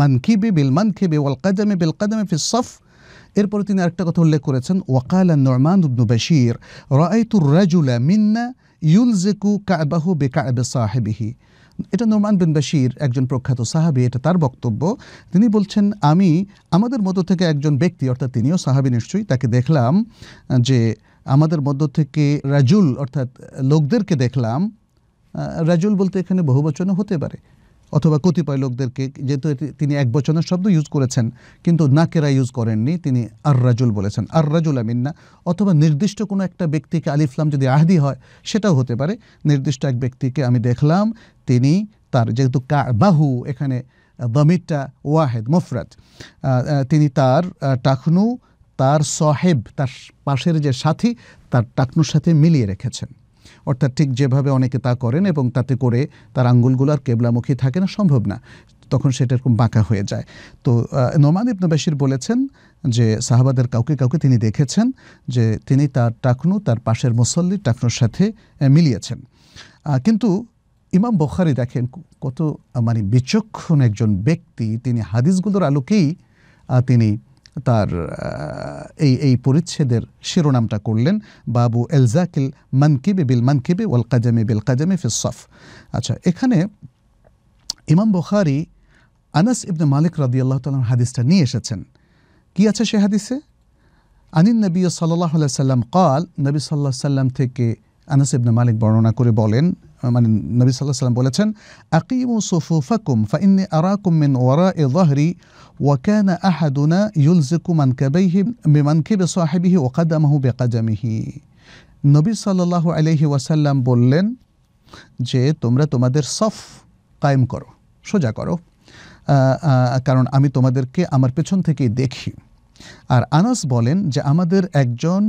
মানকিবি বিল মানকিবি ওয়াল কাদামি বিল কাদামি ফি সফ এরপরে তিনি আরেকটা কথা উল্লেখ করেছেন ওয়াকাল নরমান উবনু বাশির রায়তুর রাজুলা মিন্না ইউলজেকু কাবাহু বে কাবে সাহেবিহি এটা নোমান বিন বাশির একজন প্রখ্যাত সাহাবি এটা তার বক্তব্য তিনি বলছেন আমি আমাদের মধ্য থেকে একজন ব্যক্তি অর্থাৎ তিনিও সাহাবি নিশ্চয়ই তাকে দেখলাম যে আমাদের মধ্য থেকে রাজুল অর্থাৎ লোকদেরকে দেখলাম রাজুল বলতে এখানে বহুবচনও হতে পারে অথবা কতিপয় লোকদেরকে যেহেতু তিনি এক বচনের শব্দ ইউজ করেছেন কিন্তু নাকেরা ইউজ করেননি তিনি আর রাজুল বলেছেন আর রাজুল আমিন্না অথবা নির্দিষ্ট কোনো একটা ব্যক্তিকে আলিফলাম যদি আহাদি হয় সেটাও হতে পারে নির্দিষ্ট এক ব্যক্তিকে আমি দেখলাম তিনি তার যেহেতু বাহু এখানে দমিটা ওয়াহেদ মফরাত তিনি তার টাকনু তার সহেব তার পাশের যে সাথী তার টাকনুর সাথে মিলিয়ে রেখেছেন অর্থাৎ ঠিক যেভাবে অনেকে তা করেন এবং তাতে করে তার আঙ্গুলগুলো আর কেবলামুখী থাকে না সম্ভব না তখন সেটা এরকম বাঁকা হয়ে যায় তো নোমান ইবনু বাসির বলেছেন যে সাহাবাদের কাউকে কাউকে তিনি দেখেছেন যে তিনি তার টাকনু তার পাশের মুসল্লির টাকনুর সাথে মিলিয়েছেন কিন্তু ইমাম বখারি দেখেন কত মানে বিচক্ষণ একজন ব্যক্তি তিনি হাদিসগুলোর আলোকেই তিনি তার এই এই পরিচ্ছেদের শিরোনামটা করলেন বাবু এলজাকিল মানকিবে বিল মানকিবে ওয়াল কাজামে বিল কাজামে ফিসফ আচ্ছা এখানে ইমাম বখারি আনাস ইবনে মালিক আল্লাহ তাল হাদিসটা নিয়ে এসেছেন কি আছে সে হাদিসে আনিন নবী সাল্লাহ সাল্লাম কাল নবী সাল্লাহ সাল্লাম থেকে আনাস ইবনে মালিক বর্ণনা করে বলেন মানে নবী সাল্লাহ সাল্লাম বলেছেন আকিমু সফুফাকুম ফাইন্নি আরাকুম মিন ওয়ারা এ জাহরি ওয়াকানা আহাদুনা ইউলজিকু মানকাবাইহি মিমানকিবে সাহেবিহি ওয়াকাদামাহু বেকাজামিহি নবী সাল্লাহ আলহি ওয়াসাল্লাম বললেন যে তোমরা তোমাদের সফ কায়েম করো সোজা করো কারণ আমি তোমাদেরকে আমার পেছন থেকেই দেখি আর আনাস বলেন যে আমাদের একজন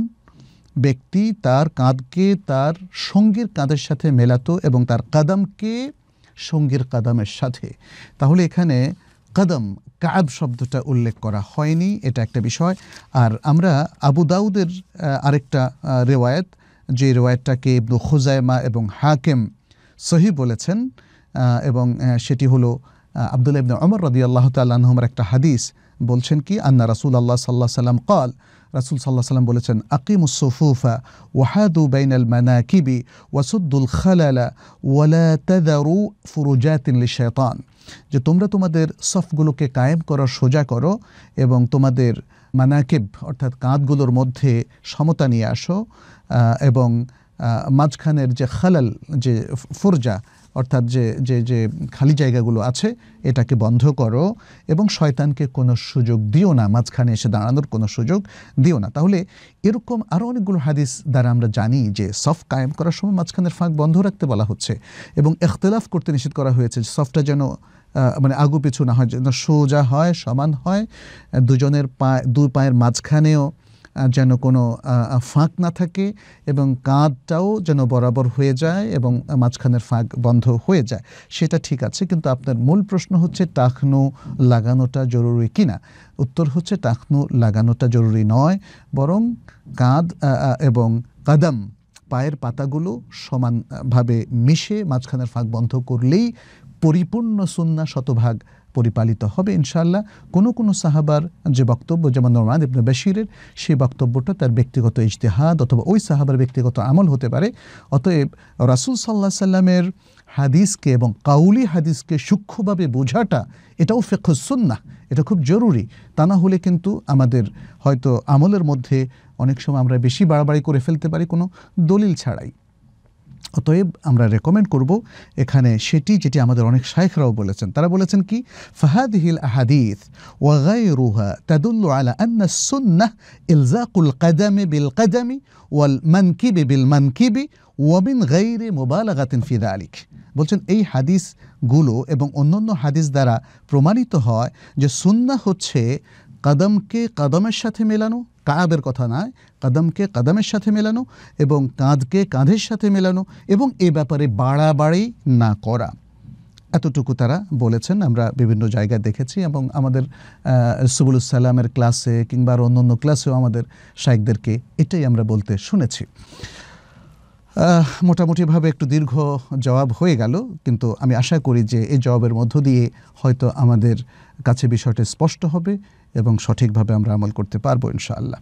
ব্যক্তি তার কাঁধকে তার সঙ্গীর কাঁধের সাথে মেলাতো এবং তার কাদমকে সঙ্গীর কাদামের সাথে তাহলে এখানে কাদম কাব শব্দটা উল্লেখ করা হয়নি এটা একটা বিষয় আর আমরা আবু দাউদের আরেকটা রেওয়ায়ত যে রেওয়ায়তটাকে ইবনু খোজায়মা এবং হাকেম সহি বলেছেন এবং সেটি হলো আবদুল্লাহ ইবনে অমর রদি আল্লাহ তাল্লাহমার একটা হাদিস বলছেন কি আন্না রাসুল আল্লাহ সাল্লাহ সাল্লাম কল রাসুল সাল্লাহ সাল্লাম বলেছেন আকিম সফুফা ওয়াহাদু বাইনাল মানাকিবি ওয়াসুদ্দুল খালালা ওয়ালা তাদারু ফুরুজাতিন শেতান যে তোমরা তোমাদের সফগুলোকে কায়েম করো সোজা করো এবং তোমাদের মানাকিব অর্থাৎ কাঁধগুলোর মধ্যে সমতা নিয়ে আসো এবং মাঝখানের যে খালাল যে ফুরজা অর্থাৎ যে যে যে খালি জায়গাগুলো আছে এটাকে বন্ধ করো এবং শয়তানকে কোনো সুযোগ দিও না মাঝখানে এসে দাঁড়ানোর কোনো সুযোগ দিও না তাহলে এরকম আরও অনেকগুলো হাদিস দ্বারা আমরা জানি যে সফ কায়েম করার সময় মাঝখানের ফাঁক বন্ধ রাখতে বলা হচ্ছে এবং এখতলাফ করতে নিষেধ করা হয়েছে সফটা যেন মানে আগু পিছু না হয় যেন সোজা হয় সমান হয় দুজনের পা দুই পায়ের মাঝখানেও যেন কোনো ফাঁক না থাকে এবং কাঁধটাও যেন বরাবর হয়ে যায় এবং মাঝখানের ফাঁক বন্ধ হয়ে যায় সেটা ঠিক আছে কিন্তু আপনার মূল প্রশ্ন হচ্ছে টাকনো লাগানোটা জরুরি কিনা উত্তর হচ্ছে টাকনো লাগানোটা জরুরি নয় বরং কাঁধ এবং কাদাম পায়ের পাতাগুলো সমানভাবে মিশে মাঝখানের ফাঁক বন্ধ করলেই পরিপূর্ণ সুন্না শতভাগ পরিপালিত হবে ইনশাল্লাহ কোনো কোনো সাহাবার যে বক্তব্য যেমন নোমান ইবনে বেশিরের সেই বক্তব্যটা তার ব্যক্তিগত ইজতেহাদ অথবা ওই সাহাবার ব্যক্তিগত আমল হতে পারে অতএব রাসুল সাল্লাহ সাল্লামের হাদিসকে এবং কাউলি হাদিসকে সূক্ষ্মভাবে বোঝাটা এটাও ফেকসুন্না এটা খুব জরুরি তা না হলে কিন্তু আমাদের হয়তো আমলের মধ্যে অনেক সময় আমরা বেশি বাড়াবাড়ি করে ফেলতে পারি কোনো দলিল ছাড়াই অতএব আমরা রেকমেন্ড করব এখানে সেটি যেটি আমাদের অনেক শাইখরাও বলেছেন তারা বলেছেন কি ফাহাদ হিল আহাদিস ওয়াগাই রুহা তাদুল্লু আলা আন্না সুন্নাহ ইলজাকুল কাদামে বিল কাদামি ওয়াল মানকিবি বিল মানকিবি ওয়াবিন গাইরে মোবালাগাতিন ফিদা আলিক বলছেন এই হাদিসগুলো এবং অন্যান্য হাদিস দ্বারা প্রমাণিত হয় যে সুন্না হচ্ছে কাদমকে কাদমের সাথে মেলানো কাবের কথা নয় কদমকে কদমের সাথে মেলানো এবং কাঁধকে কাঁধের সাথে মেলানো এবং এ ব্যাপারে বাড়াবাড়ি না করা এতটুকু তারা বলেছেন আমরা বিভিন্ন জায়গায় দেখেছি এবং আমাদের সালামের ক্লাসে কিংবা আর অন্য ক্লাসেও আমাদের শাইকদেরকে এটাই আমরা বলতে শুনেছি মোটামুটিভাবে একটু দীর্ঘ জবাব হয়ে গেল কিন্তু আমি আশা করি যে এই জবাবের মধ্য দিয়ে হয়তো আমাদের কাছে বিষয়টা স্পষ্ট হবে এবং সঠিকভাবে আমরা আমল করতে পারবো ইনশাআল্লাহ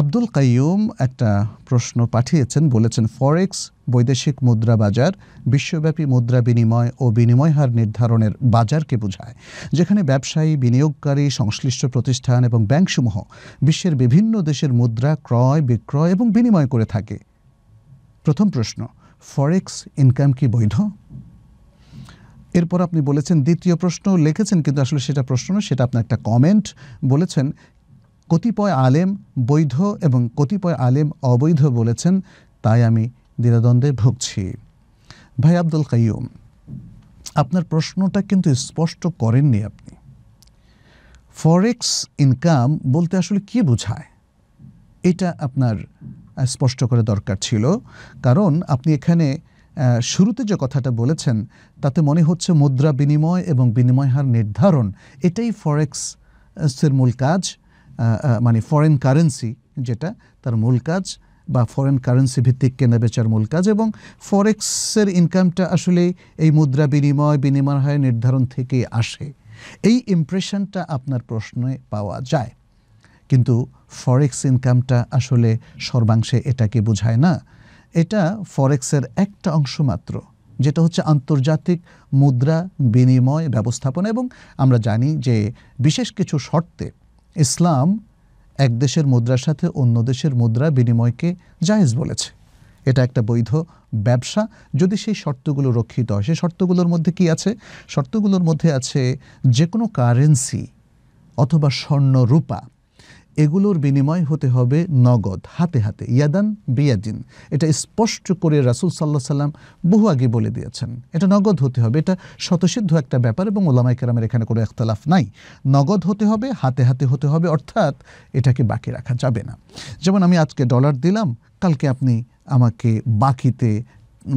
আব্দুল কাইয়ুম একটা প্রশ্ন পাঠিয়েছেন বলেছেন ফরেক্স বৈদেশিক মুদ্রা বাজার বিশ্বব্যাপী মুদ্রা বিনিময় ও বিনিময় হার নির্ধারণের বাজারকে বোঝায় যেখানে ব্যবসায়ী বিনিয়োগকারী সংশ্লিষ্ট প্রতিষ্ঠান এবং ব্যাংকসমূহ বিশ্বের বিভিন্ন দেশের মুদ্রা ক্রয় বিক্রয় এবং বিনিময় করে থাকে প্রথম প্রশ্ন ফরেক্স ইনকাম কি বৈধ এরপর আপনি বলেছেন দ্বিতীয় প্রশ্ন লিখেছেন কিন্তু আসলে সেটা প্রশ্ন না সেটা আপনার একটা কমেন্ট বলেছেন কতিপয় আলেম বৈধ এবং কতিপয় আলেম অবৈধ বলেছেন তাই আমি দ্বিধাদ্বন্দ্বে ভুগছি ভাই আব্দুল কাইম আপনার প্রশ্নটা কিন্তু স্পষ্ট করেননি আপনি ফরেক্স ইনকাম বলতে আসলে কি বোঝায় এটা আপনার স্পষ্ট করে দরকার ছিল কারণ আপনি এখানে শুরুতে যে কথাটা বলেছেন তাতে মনে হচ্ছে মুদ্রা বিনিময় এবং বিনিময় হার নির্ধারণ এটাই ফরেক্স এর মূল কাজ মানে ফরেন কারেন্সি যেটা তার মূল কাজ বা ফরেন কারেন্সি ভিত্তিক কেনাবেচার মূল কাজ এবং ফরেক্সের ইনকামটা আসলে এই মুদ্রা বিনিময় বিনিময় হার নির্ধারণ থেকে আসে এই ইমপ্রেশনটা আপনার প্রশ্নে পাওয়া যায় কিন্তু ফরেক্স ইনকামটা আসলে সর্বাংশে এটাকে বোঝায় না এটা ফরেক্সের একটা অংশ মাত্র যেটা হচ্ছে আন্তর্জাতিক মুদ্রা বিনিময় ব্যবস্থাপনা এবং আমরা জানি যে বিশেষ কিছু শর্তে ইসলাম এক দেশের মুদ্রার সাথে অন্য দেশের মুদ্রা বিনিময়কে জায়েজ বলেছে এটা একটা বৈধ ব্যবসা যদি সেই শর্তগুলো রক্ষিত হয় সেই শর্তগুলোর মধ্যে কি আছে শর্তগুলোর মধ্যে আছে যে কোনো কারেন্সি অথবা স্বর্ণ রূপা এগুলোর বিনিময় হতে হবে নগদ হাতে হাতে ইয়াদান বিয়াদিন এটা স্পষ্ট করে রাসুল সাল্লাহ সাল্লাম বহু আগে বলে দিয়েছেন এটা নগদ হতে হবে এটা স্বতসিদ্ধ একটা ব্যাপার এবং ওলামাই কেরামের এখানে কোনো একতলাফ নাই নগদ হতে হবে হাতে হাতে হতে হবে অর্থাৎ এটাকে বাকি রাখা যাবে না যেমন আমি আজকে ডলার দিলাম কালকে আপনি আমাকে বাকিতে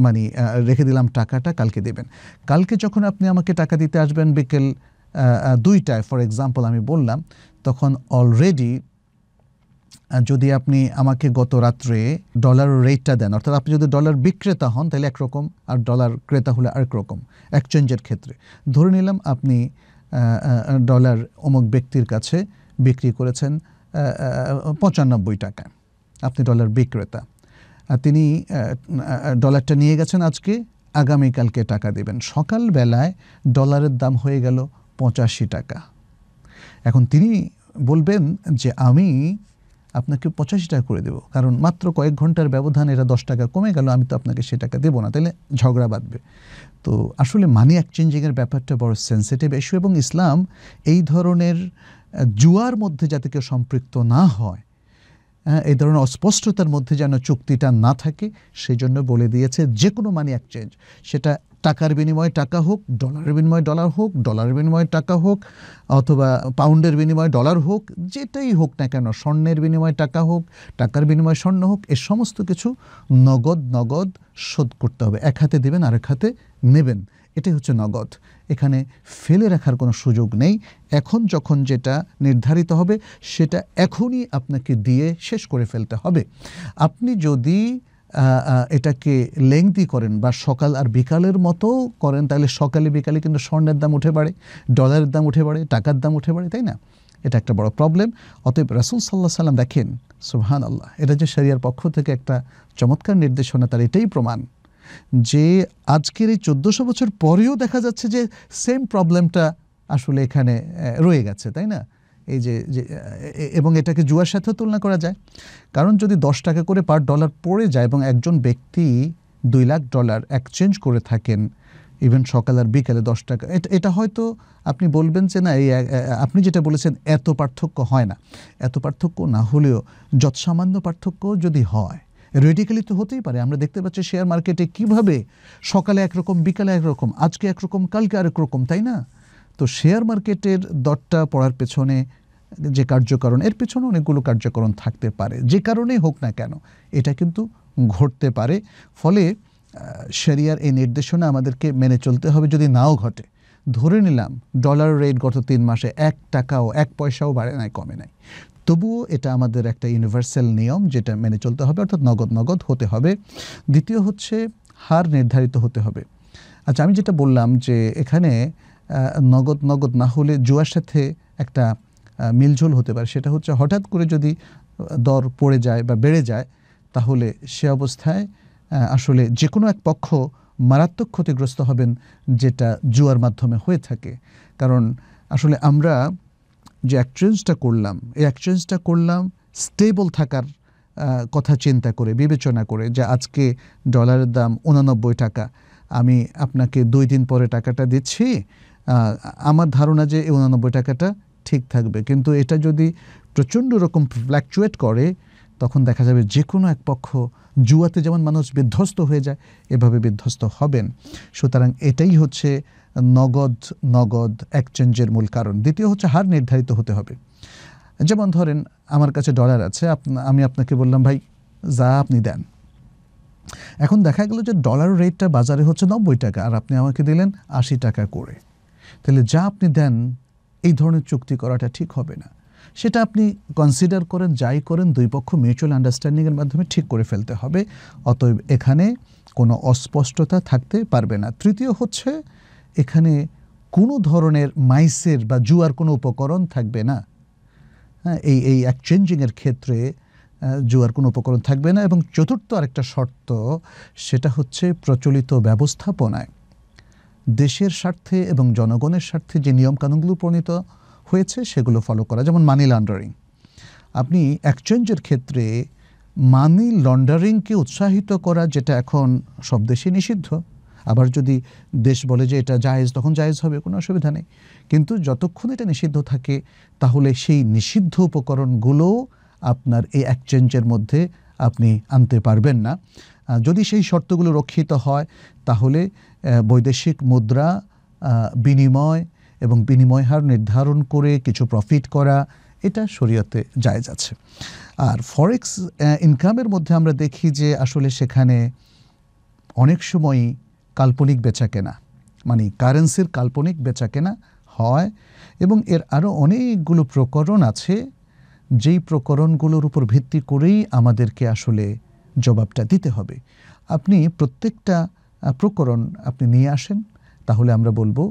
মানে রেখে দিলাম টাকাটা কালকে দেবেন কালকে যখন আপনি আমাকে টাকা দিতে আসবেন বিকেল দুইটায় ফর এক্সাম্পল আমি বললাম তখন অলরেডি যদি আপনি আমাকে গত রাত্রে ডলার রেটটা দেন অর্থাৎ আপনি যদি ডলার বিক্রেতা হন তাহলে একরকম আর ডলার ক্রেতা হলে আরেক রকম এক্সচেঞ্জের ক্ষেত্রে ধরে নিলাম আপনি ডলার অমুক ব্যক্তির কাছে বিক্রি করেছেন পঁচানব্বই টাকা আপনি ডলার বিক্রেতা তিনি ডলারটা নিয়ে গেছেন আজকে আগামীকালকে টাকা দেবেন সকালবেলায় ডলারের দাম হয়ে গেল পঁচাশি টাকা এখন তিনি বলবেন যে আমি আপনাকে পঁচাশি টাকা করে দেবো কারণ মাত্র কয়েক ঘন্টার ব্যবধান এরা দশ টাকা কমে গেল আমি তো আপনাকে সে টাকা দেবো না তাহলে ঝগড়া বাঁধবে তো আসলে মানি এক্সচেঞ্জিংয়ের ব্যাপারটা বড় সেন্সিটিভ ইস্যু এবং ইসলাম এই ধরনের জুয়ার মধ্যে যাতে কেউ সম্পৃক্ত না হয় হ্যাঁ, এই ধরনের অস্পষ্টতার মধ্যে যেন চুক্তিটা না থাকে সেই জন্য বলে দিয়েছে যে কোনো মানি এক্সচেঞ্জ সেটা টাকার বিনিময়ে টাকা হোক ডলারের বিনিময়ে ডলার হোক ডলারের বিনিময়ে টাকা হোক অথবা পাউন্ডের বিনিময়ে ডলার হোক যেটাই হোক না কেন স্বর্ণের বিনিময়ে টাকা হোক টাকার বিনিময়ে স্বর্ণ হোক এ সমস্ত কিছু নগদ নগদ শোধ করতে হবে এক হাতে দেবেন আরেক হাতে নেবেন এটাই হচ্ছে নগদ এখানে ফেলে রাখার কোনো সুযোগ নেই এখন যখন যেটা নির্ধারিত হবে সেটা এখনই আপনাকে দিয়ে শেষ করে ফেলতে হবে আপনি যদি এটাকে লেংদি করেন বা সকাল আর বিকালের মতো করেন তাহলে সকালে বিকালে কিন্তু স্বর্ণের দাম উঠে বাড়ে ডলারের দাম উঠে বাড়ে টাকার দাম উঠে বাড়ে তাই না এটা একটা বড় প্রবলেম অতএব রাসুল সাল্লাহ সাল্লাম দেখেন সুহান আল্লাহ এটা যে শরিয়ার পক্ষ থেকে একটা চমৎকার নির্দেশনা তার এটাই প্রমাণ যে আজকের এই চোদ্দোশো বছর পরেও দেখা যাচ্ছে যে সেম প্রবলেমটা আসলে এখানে রয়ে গেছে তাই না এই যে এবং এটাকে জুয়ার সাথেও তুলনা করা যায় কারণ যদি দশ টাকা করে পার ডলার পড়ে যায় এবং একজন ব্যক্তি দুই লাখ ডলার এক্সচেঞ্জ করে থাকেন ইভেন সকাল আর বিকালে দশ টাকা এটা হয়তো আপনি বলবেন যে না এই আপনি যেটা বলেছেন এত পার্থক্য হয় না এত পার্থক্য না হলেও যৎসামান্য পার্থক্য যদি হয় রেডিক্যালি তো হতেই পারে আমরা দেখতে পাচ্ছি শেয়ার মার্কেটে কিভাবে সকালে একরকম বিকালে একরকম আজকে একরকম কালকে আরেক রকম তাই না তো শেয়ার মার্কেটের দরটা পড়ার পেছনে যে কার্যকরণ এর পেছনে অনেকগুলো কার্যকরণ থাকতে পারে যে কারণেই হোক না কেন এটা কিন্তু ঘটতে পারে ফলে শেরিয়ার এই নির্দেশনা আমাদেরকে মেনে চলতে হবে যদি নাও ঘটে ধরে নিলাম ডলার রেট গত তিন মাসে এক টাকাও এক পয়সাও বাড়ে নাই কমে নাই তবুও এটা আমাদের একটা ইউনিভার্সাল নিয়ম যেটা মেনে চলতে হবে অর্থাৎ নগদ নগদ হতে হবে দ্বিতীয় হচ্ছে হার নির্ধারিত হতে হবে আচ্ছা আমি যেটা বললাম যে এখানে নগদ নগদ না হলে জুয়ার সাথে একটা মিলঝোল হতে পারে সেটা হচ্ছে হঠাৎ করে যদি দর পড়ে যায় বা বেড়ে যায় তাহলে সে অবস্থায় আসলে যে কোনো এক পক্ষ মারাত্মক ক্ষতিগ্রস্ত হবেন যেটা জুয়ার মাধ্যমে হয়ে থাকে কারণ আসলে আমরা যে অ্যাক্সচেঞ্জটা করলাম এই অ্যাক্সচেঞ্জটা করলাম স্টেবল থাকার কথা চিন্তা করে বিবেচনা করে যে আজকে ডলারের দাম উনানব্বই টাকা আমি আপনাকে দুই দিন পরে টাকাটা দিচ্ছি আমার ধারণা যে উনানব্বই টাকাটা ঠিক থাকবে কিন্তু এটা যদি প্রচণ্ড রকম ফ্ল্যাকচুয়েট করে তখন দেখা যাবে যে কোনো এক পক্ষ জুয়াতে যেমন মানুষ বিধ্বস্ত হয়ে যায় এভাবে বিধ্বস্ত হবেন সুতরাং এটাই হচ্ছে নগদ নগদ এক্সচেঞ্জের মূল কারণ দ্বিতীয় হচ্ছে হার নির্ধারিত হতে হবে যেমন ধরেন আমার কাছে ডলার আছে আমি আপনাকে বললাম ভাই যা আপনি দেন এখন দেখা গেল যে ডলার রেটটা বাজারে হচ্ছে নব্বই টাকা আর আপনি আমাকে দিলেন আশি টাকা করে তাহলে যা আপনি দেন এই ধরনের চুক্তি করাটা ঠিক হবে না সেটা আপনি কনসিডার করেন যাই করেন দুই পক্ষ মিউচুয়াল আন্ডারস্ট্যান্ডিংয়ের মাধ্যমে ঠিক করে ফেলতে হবে অতএব এখানে কোনো অস্পষ্টতা থাকতে পারবে না তৃতীয় হচ্ছে এখানে কোনো ধরনের মাইসের বা জুয়ার কোনো উপকরণ থাকবে না হ্যাঁ এই এই এক্সচেঞ্জিংয়ের ক্ষেত্রে জুয়ার কোনো উপকরণ থাকবে না এবং চতুর্থ আরেকটা শর্ত সেটা হচ্ছে প্রচলিত ব্যবস্থাপনায় দেশের স্বার্থে এবং জনগণের স্বার্থে যে নিয়মকানুনগুলো প্রণীত হয়েছে সেগুলো ফলো করা যেমন মানি লন্ডারিং আপনি এক্সচেঞ্জের ক্ষেত্রে মানি লন্ডারিংকে উৎসাহিত করা যেটা এখন সব দেশে নিষিদ্ধ আবার যদি দেশ বলে যে এটা জায়েজ তখন জায়েজ হবে কোনো অসুবিধা নেই কিন্তু যতক্ষণ এটা নিষিদ্ধ থাকে তাহলে সেই নিষিদ্ধ উপকরণগুলো আপনার এই এক্সচেঞ্জের মধ্যে আপনি আনতে পারবেন না যদি সেই শর্তগুলো রক্ষিত হয় তাহলে বৈদেশিক মুদ্রা বিনিময় এবং বিনিময় হার নির্ধারণ করে কিছু প্রফিট করা এটা শরীয়তে জায়জ আছে আর ফরেক্স ইনকামের মধ্যে আমরা দেখি যে আসলে সেখানে অনেক সময়ই কাল্পনিক বেচা কেনা মানে কারেন্সির কাল্পনিক বেচা কেনা হয় এবং এর আরও অনেকগুলো প্রকরণ আছে যেই প্রকরণগুলোর উপর ভিত্তি করেই আমাদেরকে আসলে জবাবটা দিতে হবে আপনি প্রত্যেকটা প্রকরণ আপনি নিয়ে আসেন তাহলে আমরা বলবো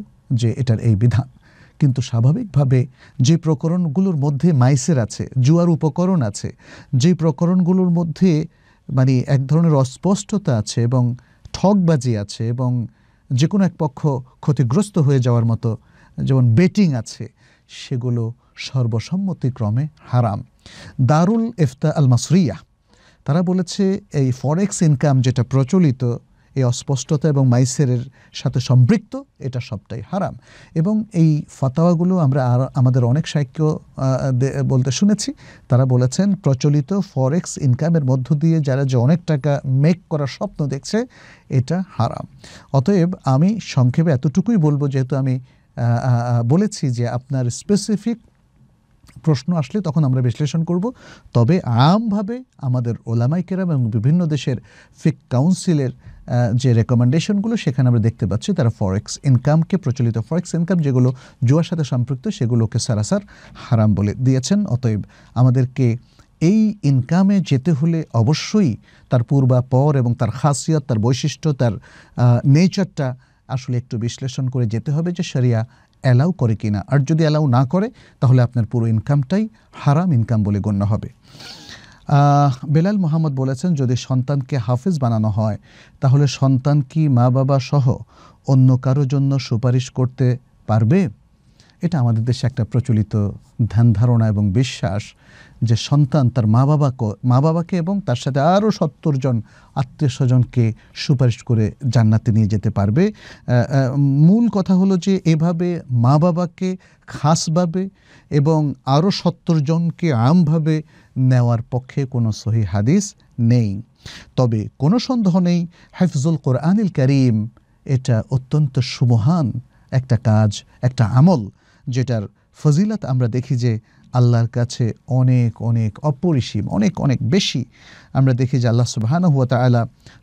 যে এটার এই বিধান কিন্তু স্বাভাবিকভাবে যে প্রকরণগুলোর মধ্যে মাইসের আছে জুয়ার উপকরণ আছে যে প্রকরণগুলোর মধ্যে মানে এক ধরনের অস্পষ্টতা আছে এবং ঠকবাজি আছে এবং যে কোনো এক পক্ষ ক্ষতিগ্রস্ত হয়ে যাওয়ার মতো যেমন বেটিং আছে সেগুলো সর্বসম্মতিক্রমে হারাম দারুল এফতা আল মাসরিয়া তারা বলেছে এই ফরেক্স ইনকাম যেটা প্রচলিত এই অস্পষ্টতা এবং মাইসেরের সাথে সম্পৃক্ত এটা সবটাই হারাম এবং এই ফতাওয়াগুলো আমরা আর আমাদের অনেক সাহিত্য বলতে শুনেছি তারা বলেছেন প্রচলিত ফরেক্স ইনকামের মধ্য দিয়ে যারা যে অনেক টাকা মেক করার স্বপ্ন দেখছে এটা হারাম অতএব আমি সংক্ষেপে এতটুকুই বলবো যেহেতু আমি বলেছি যে আপনার স্পেসিফিক প্রশ্ন আসলে তখন আমরা বিশ্লেষণ করব তবে আমভাবে আমাদের ওলামাই কেরাম এবং বিভিন্ন দেশের ফিক কাউন্সিলের যে রেকমেন্ডেশনগুলো সেখানে আমরা দেখতে পাচ্ছি তারা ফরেক্স ইনকামকে প্রচলিত ফরেক্স ইনকাম যেগুলো জুয়ার সাথে সম্পৃক্ত সেগুলোকে সারাসার হারাম বলে দিয়েছেন অতএব আমাদেরকে এই ইনকামে যেতে হলে অবশ্যই তার পূর্বাপর এবং তার খাসিয়ত তার বৈশিষ্ট্য তার নেচারটা আসলে একটু বিশ্লেষণ করে যেতে হবে যে সেরিয়া অ্যালাউ করে কি না আর যদি অ্যালাউ না করে তাহলে আপনার পুরো ইনকামটাই হারাম ইনকাম বলে গণ্য হবে বেলাল মোহাম্মদ বলেছেন যদি সন্তানকে হাফেজ বানানো হয় তাহলে সন্তান কি মা বাবা সহ অন্য কারো জন্য সুপারিশ করতে পারবে এটা আমাদের দেশে একটা প্রচলিত ধ্যান ধারণা এবং বিশ্বাস যে সন্তান তার মা বাবাকে মা বাবাকে এবং তার সাথে আরও সত্তর জন আত্মীয় স্বজনকে সুপারিশ করে জান্নাতে নিয়ে যেতে পারবে মূল কথা হলো যে এভাবে মা বাবাকে খাসভাবে এবং আরও সত্তর জনকে আমভাবে নেওয়ার পক্ষে কোনো সহি হাদিস নেই তবে কোনো সন্দেহ নেই হাফিজুল কোরআনিল করিম এটা অত্যন্ত সুমহান একটা কাজ একটা আমল যেটার ফজিলত আমরা দেখি যে আল্লাহর কাছে অনেক অনেক অপরিসীম অনেক অনেক বেশি আমরা দেখি যে আল্লাহ সুবাহান হুয়া তালা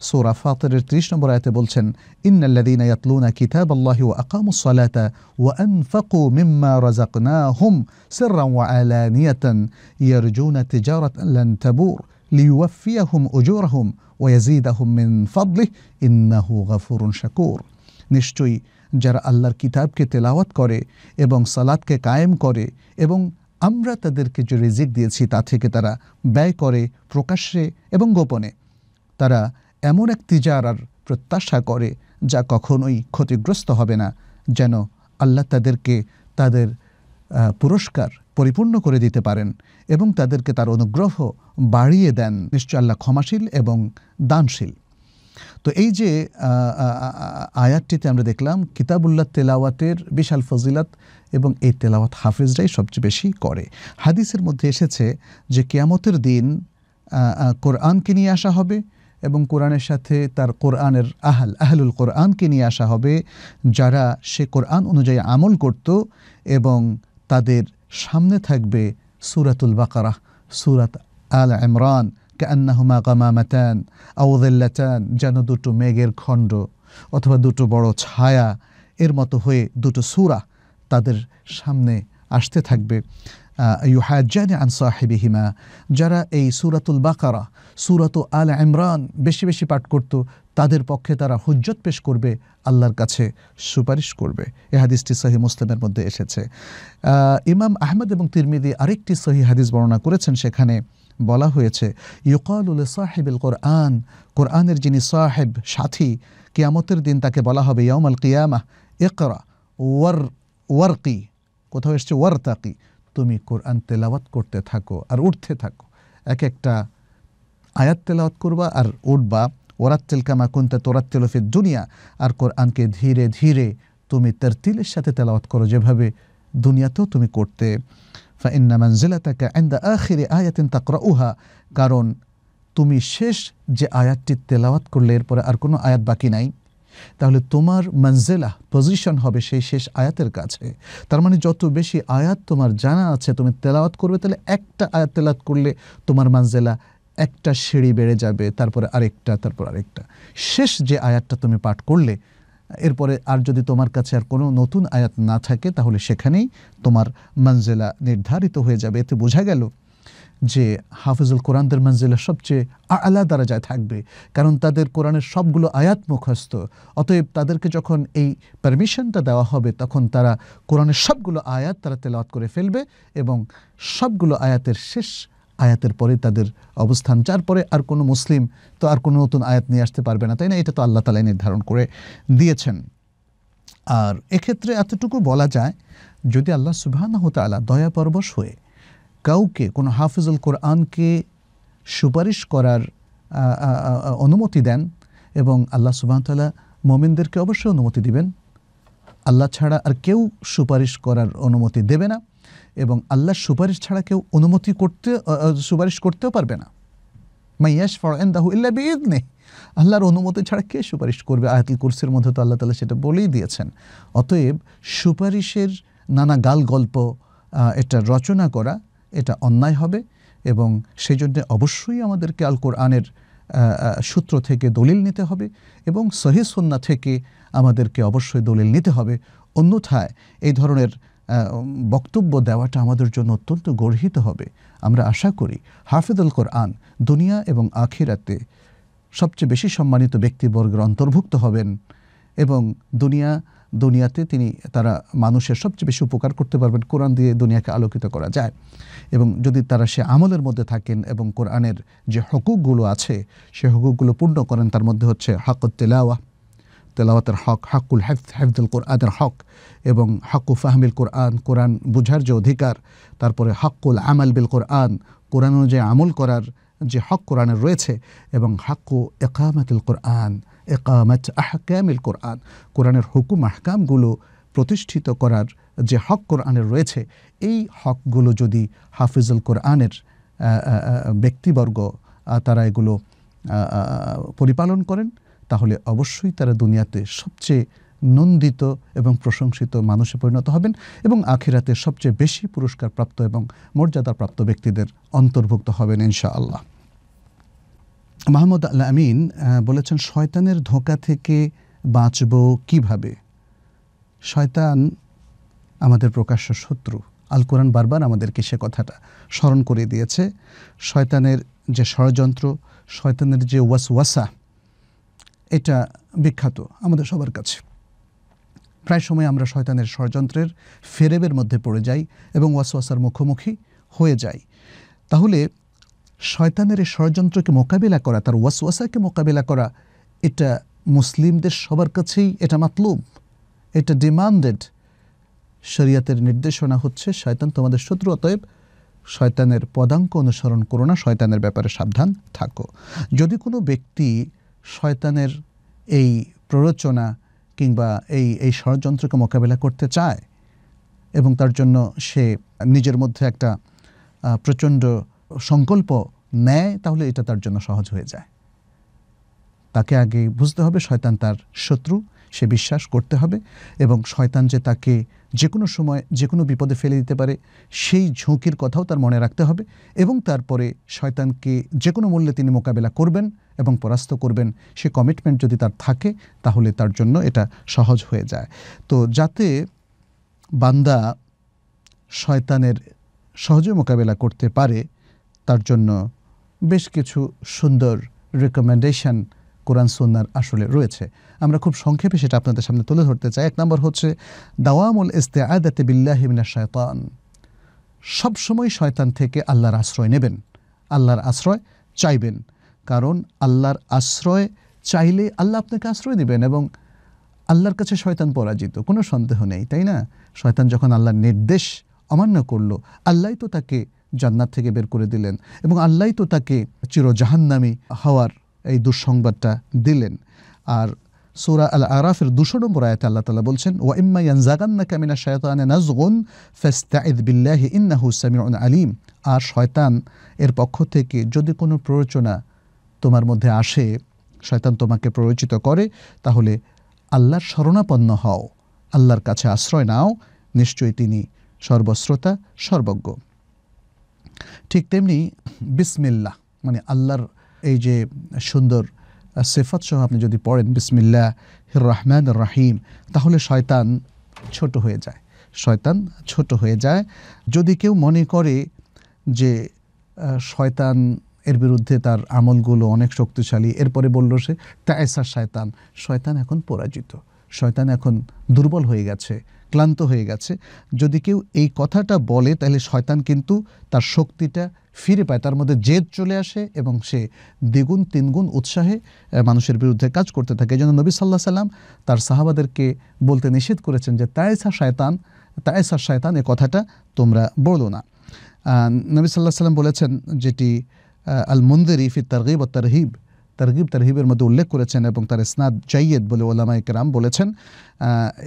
সোরা ফাতরের ত্রিশ নম্বর আয়তে বলছেন ইন্নাল্লাদিন ইয়াতলুনা কিতাব আল্লাহি ওয়া আকামুসসালাতা ওয়া আনফাকু মিম্মা রাযাকনাহুম সিররান ওয়া আলা আলানিয়াতান ইয়ারজুনা তিজারাতান লান তাবুর লিইউওয়াফিয়াহুম উজুরাহুম ওয়া ইয়াজিদাহুম মিন ফাদলিহি ইন্নাহু গাফুরুন শাকুর নিশ্চয়ই যারা আল্লাহর কিতাবকে তেলাওয়াত করে এবং সালাদকে কায়েম করে এবং আমরা তাদেরকে যে রিজিক দিয়েছি তা থেকে তারা ব্যয় করে প্রকাশ্যে এবং গোপনে তারা এমন এক তিজারার প্রত্যাশা করে যা কখনোই ক্ষতিগ্রস্ত হবে না যেন আল্লাহ তাদেরকে তাদের পুরস্কার পরিপূর্ণ করে দিতে পারেন এবং তাদেরকে তার অনুগ্রহ বাড়িয়ে দেন নিশ্চয় আল্লাহ ক্ষমাশীল এবং দানশীল তো এই যে আয়াতটিতে আমরা দেখলাম কিতাবুল্লাহ তেলাওয়াতের বিশাল ফজিলাত এবং এই তেলাওয়াত হাফেজরাই সবচেয়ে বেশি করে হাদিসের মধ্যে এসেছে যে কেয়ামতের দিন কোরআনকে নিয়ে আসা হবে এবং কোরআনের সাথে তার কোরআনের আহাল আহলুল কোরআনকে নিয়ে আসা হবে যারা সে কোরআন অনুযায়ী আমল করত এবং তাদের সামনে থাকবে সুরাতুল বাকারাহ সুরাত আল ইমরান কান্নাহুমা গামামাতান আউদুল্লাতান যেন দুটো মেঘের খণ্ড অথবা দুটো বড় ছায়া এর মতো হয়ে দুটো সুরা তাদের সামনে আসতে থাকবে আন আনসাহেবি হিমা যারা এই সুরাতুল বাকারা সুরাত আল ইমরান বেশি বেশি পাঠ করত তাদের পক্ষে তারা হুজ্জত পেশ করবে আল্লাহর কাছে সুপারিশ করবে এ হাদিসটি সহি মুসলিমের মধ্যে এসেছে ইমাম আহমেদ এবং তিরমিদি আরেকটি সহি হাদিস বর্ণনা করেছেন সেখানে বলা হয়েছে ইউকালুল সাহেবিল কোরআন কোরআনের যিনি সাহেব সাথী কিয়ামতের দিন তাকে বলা হবে ইয়ামাল কিয়ামা একরা ওয়ার ওয়ারকি কোথাও এসছে ওয়ারতাকি তুমি কোরআন তেলাওয়াত করতে থাকো আর উঠতে থাকো এক একটা আয়াত তেলাওয়াত করবা আর উঠবা ওরাত্তেল কামা কুন্তা তোরাত্তেল ফির দুনিয়া আর কোরআনকে ধীরে ধীরে তুমি তরতিলের সাথে তেলাওয়াত করো যেভাবে দুনিয়াতেও তুমি করতে ফাইন্না মঞ্জিলা তাকে আইন্দা আখিরে আয়াতিন তাকরা উহা কারণ তুমি শেষ যে আয়াতটি তেলাওয়াত করলে এরপরে আর কোনো আয়াত বাকি নাই তাহলে তোমার মঞ্জেলা পজিশন হবে সেই শেষ আয়াতের কাছে তার মানে যত বেশি আয়াত তোমার জানা আছে তুমি তেলাওয়াত করবে তাহলে একটা আয়াত তেলাওয়াত করলে তোমার মঞ্জেলা একটা সিঁড়ি বেড়ে যাবে তারপরে আরেকটা তারপর আরেকটা শেষ যে আয়াতটা তুমি পাঠ করলে এরপরে আর যদি তোমার কাছে আর কোনো নতুন আয়াত না থাকে তাহলে সেখানেই তোমার মঞ্জেলা নির্ধারিত হয়ে যাবে এতে বোঝা গেল যে হাফিজুল কোরআনদের মঞ্জিলে সবচেয়ে আলা দারাজায় থাকবে কারণ তাদের কোরআনের সবগুলো আয়াত মুখস্থ অতএব তাদেরকে যখন এই পারমিশনটা দেওয়া হবে তখন তারা কোরআনের সবগুলো আয়াত তারা তেলাওয়াত করে ফেলবে এবং সবগুলো আয়াতের শেষ আয়াতের পরে তাদের অবস্থান যার পরে আর কোনো মুসলিম তো আর কোনো নতুন আয়াত নিয়ে আসতে পারবে না তাই না এটা তো আল্লাহ তালাই নির্ধারণ করে দিয়েছেন আর এক্ষেত্রে এতটুকু বলা যায় যদি আল্লাহ সুবাহ দয়া পরবশ হয়ে কাউকে কোনো হাফিজুল কোরআনকে সুপারিশ করার অনুমতি দেন এবং আল্লাহ সুবাহতাল্লাহ মোমিনদেরকে অবশ্যই অনুমতি দিবেন আল্লাহ ছাড়া আর কেউ সুপারিশ করার অনুমতি দেবে না এবং আল্লাহর সুপারিশ ছাড়া কেউ অনুমতি করতে সুপারিশ করতেও পারবে না মাইয়াস দাহু ইল্লা বিদ নেই আল্লাহর অনুমতি ছাড়া কে সুপারিশ করবে আয়াতুল কুরসির মধ্যে তো আল্লাহ তালা সেটা বলেই দিয়েছেন অতএব সুপারিশের নানা গাল গল্প এটা রচনা করা এটা অন্যায় হবে এবং সেই জন্য অবশ্যই আমাদেরকে আল কোরআনের সূত্র থেকে দলিল নিতে হবে এবং সহি সন্না থেকে আমাদেরকে অবশ্যই দলিল নিতে হবে অন্যথায় এই ধরনের বক্তব্য দেওয়াটা আমাদের জন্য অত্যন্ত গর্হিত হবে আমরা আশা করি হাফিদুল কোরআন দুনিয়া এবং আখিরাতে সবচেয়ে বেশি সম্মানিত ব্যক্তিবর্গের অন্তর্ভুক্ত হবেন এবং দুনিয়া দুনিয়াতে তিনি তারা মানুষের সবচেয়ে বেশি উপকার করতে পারবেন কোরআন দিয়ে দুনিয়াকে আলোকিত করা যায় এবং যদি তারা সে আমলের মধ্যে থাকেন এবং কোরআনের যে হকুকগুলো আছে সে হকুকগুলো পূর্ণ করেন তার মধ্যে হচ্ছে হক তেলাওয়া তেলাওয়াতের হক হাকুল হাফদুল কোরআনের হক এবং হাকু ফাহমিল কোরআন কোরআন বুঝার যে অধিকার তারপরে হাকুল আমাল বিল কোরআন কোরআন অনুযায়ী আমল করার যে হক কোরআনের রয়েছে এবং হাকু একামাতুল কোরআন একামাত আহকামিল কোরআন কোরআনের হুকুম আহকামগুলো প্রতিষ্ঠিত করার যে হক কোরআনের রয়েছে এই হকগুলো যদি হাফিজুল কোরআনের ব্যক্তিবর্গ তারা এগুলো পরিপালন করেন তাহলে অবশ্যই তারা দুনিয়াতে সবচেয়ে নন্দিত এবং প্রশংসিত মানুষে পরিণত হবেন এবং আখিরাতে সবচেয়ে বেশি পুরস্কারপ্রাপ্ত এবং মর্যাদাপ্রাপ্ত ব্যক্তিদের অন্তর্ভুক্ত হবেন ইনশাআল্লাহ মাহমুদ আল আমিন বলেছেন শয়তানের ধোকা থেকে বাঁচব কিভাবে শয়তান আমাদের প্রকাশ্য শত্রু আল কোরআন বারবার আমাদেরকে সে কথাটা স্মরণ করে দিয়েছে শয়তানের যে ষড়যন্ত্র শয়তানের যে ওয়াস ওয়াসা এটা বিখ্যাত আমাদের সবার কাছে প্রায় সময় আমরা শয়তানের ষড়যন্ত্রের ফেরেবের মধ্যে পড়ে যাই এবং ওয়াস ওয়াসার মুখোমুখি হয়ে যাই তাহলে শয়তানের এই ষড়যন্ত্রকে মোকাবিলা করা তার ওয়াসওয়াসাকে মোকাবিলা করা এটা মুসলিমদের সবার কাছেই এটা মাতলুব এটা ডিমান্ডেড শরিয়াতের নির্দেশনা হচ্ছে শয়তান তোমাদের শত্রু অতএব শয়তানের পদাঙ্ক অনুসরণ করো না শয়তানের ব্যাপারে সাবধান থাকো যদি কোনো ব্যক্তি শয়তানের এই প্ররোচনা কিংবা এই এই ষড়যন্ত্রকে মোকাবিলা করতে চায় এবং তার জন্য সে নিজের মধ্যে একটা প্রচণ্ড সংকল্প নেয় তাহলে এটা তার জন্য সহজ হয়ে যায় তাকে আগে বুঝতে হবে শয়তান তার শত্রু সে বিশ্বাস করতে হবে এবং শয়তান যে তাকে যে কোনো সময় যে কোনো বিপদে ফেলে দিতে পারে সেই ঝুঁকির কথাও তার মনে রাখতে হবে এবং তারপরে শয়তানকে যে কোনো মূল্যে তিনি মোকাবেলা করবেন এবং পরাস্ত করবেন সে কমিটমেন্ট যদি তার থাকে তাহলে তার জন্য এটা সহজ হয়ে যায় তো যাতে বান্দা শয়তানের সহজে মোকাবেলা করতে পারে তার জন্য বেশ কিছু সুন্দর রেকমেন্ডেশন কোরআন সুন্নার আসলে রয়েছে আমরা খুব সংক্ষেপে সেটা আপনাদের সামনে তুলে ধরতে চাই এক নম্বর হচ্ছে দাওয়ামুল ইস্তে আদাতে বিল্লাহিমিনা শয়তান সবসময় শয়তান থেকে আল্লাহর আশ্রয় নেবেন আল্লাহর আশ্রয় চাইবেন কারণ আল্লাহর আশ্রয় চাইলে আল্লাহ আপনাকে আশ্রয় দেবেন এবং আল্লাহর কাছে শয়তান পরাজিত কোনো সন্দেহ নেই তাই না শয়তান যখন আল্লাহর নির্দেশ অমান্য করলো আল্লাহ তো তাকে জান্নাত থেকে বের করে দিলেন এবং আল্লাহ তো তাকে চিরজাহান্নামি হওয়ার এই দুঃসংবাদটা দিলেন আর সৌরা আল আরাফের দুশো নম্বর আয়তে আল্লাহ তালা বলছেন ও ইম্মা ইয়ানজাগান্না কামিনা শায়তানে নাজগুন ফাস্তাঈদ বিল্লাহি ইন্নাহু সামিউন আলিম আর শয়তান এর পক্ষ থেকে যদি কোনো প্ররোচনা তোমার মধ্যে আসে শয়তান তোমাকে প্ররোচিত করে তাহলে আল্লাহর শরণাপন্ন হও আল্লাহর কাছে আশ্রয় নাও নিশ্চয়ই তিনি সর্বশ্রোতা সর্বজ্ঞ ঠিক তেমনি বিসমিল্লা মানে আল্লাহর এই যে সুন্দর সেফাত সহ আপনি যদি পড়েন বিসমিল্লা হির রহমান রাহিম তাহলে শয়তান ছোট হয়ে যায় শয়তান ছোট হয়ে যায় যদি কেউ মনে করে যে শয়তান এর বিরুদ্ধে তার আমলগুলো অনেক শক্তিশালী এরপরে বলল সে তায়সার শয়তান শয়তান এখন পরাজিত শয়তান এখন দুর্বল হয়ে গেছে ক্লান্ত হয়ে গেছে যদি কেউ এই কথাটা বলে তাহলে শয়তান কিন্তু তার শক্তিটা ফিরে পায় তার মধ্যে জেদ চলে আসে এবং সে দ্বিগুণ তিনগুণ উৎসাহে মানুষের বিরুদ্ধে কাজ করতে থাকে এই জন্য নবী সাল্লাহ সাল্লাম তার সাহাবাদেরকে বলতে নিষেধ করেছেন যে তায়েসা শয়তান তায়েসা শয়তান এ কথাটা তোমরা বলো না নবী সাল্লাহ সাল্লাম বলেছেন যেটি আল মুন্দেরি ফি তারগিব তারহিব তারগিব তারহিবের মধ্যে উল্লেখ করেছেন এবং তার স্নাদ জাইয়েদ বলে ওলামা ইকরাম বলেছেন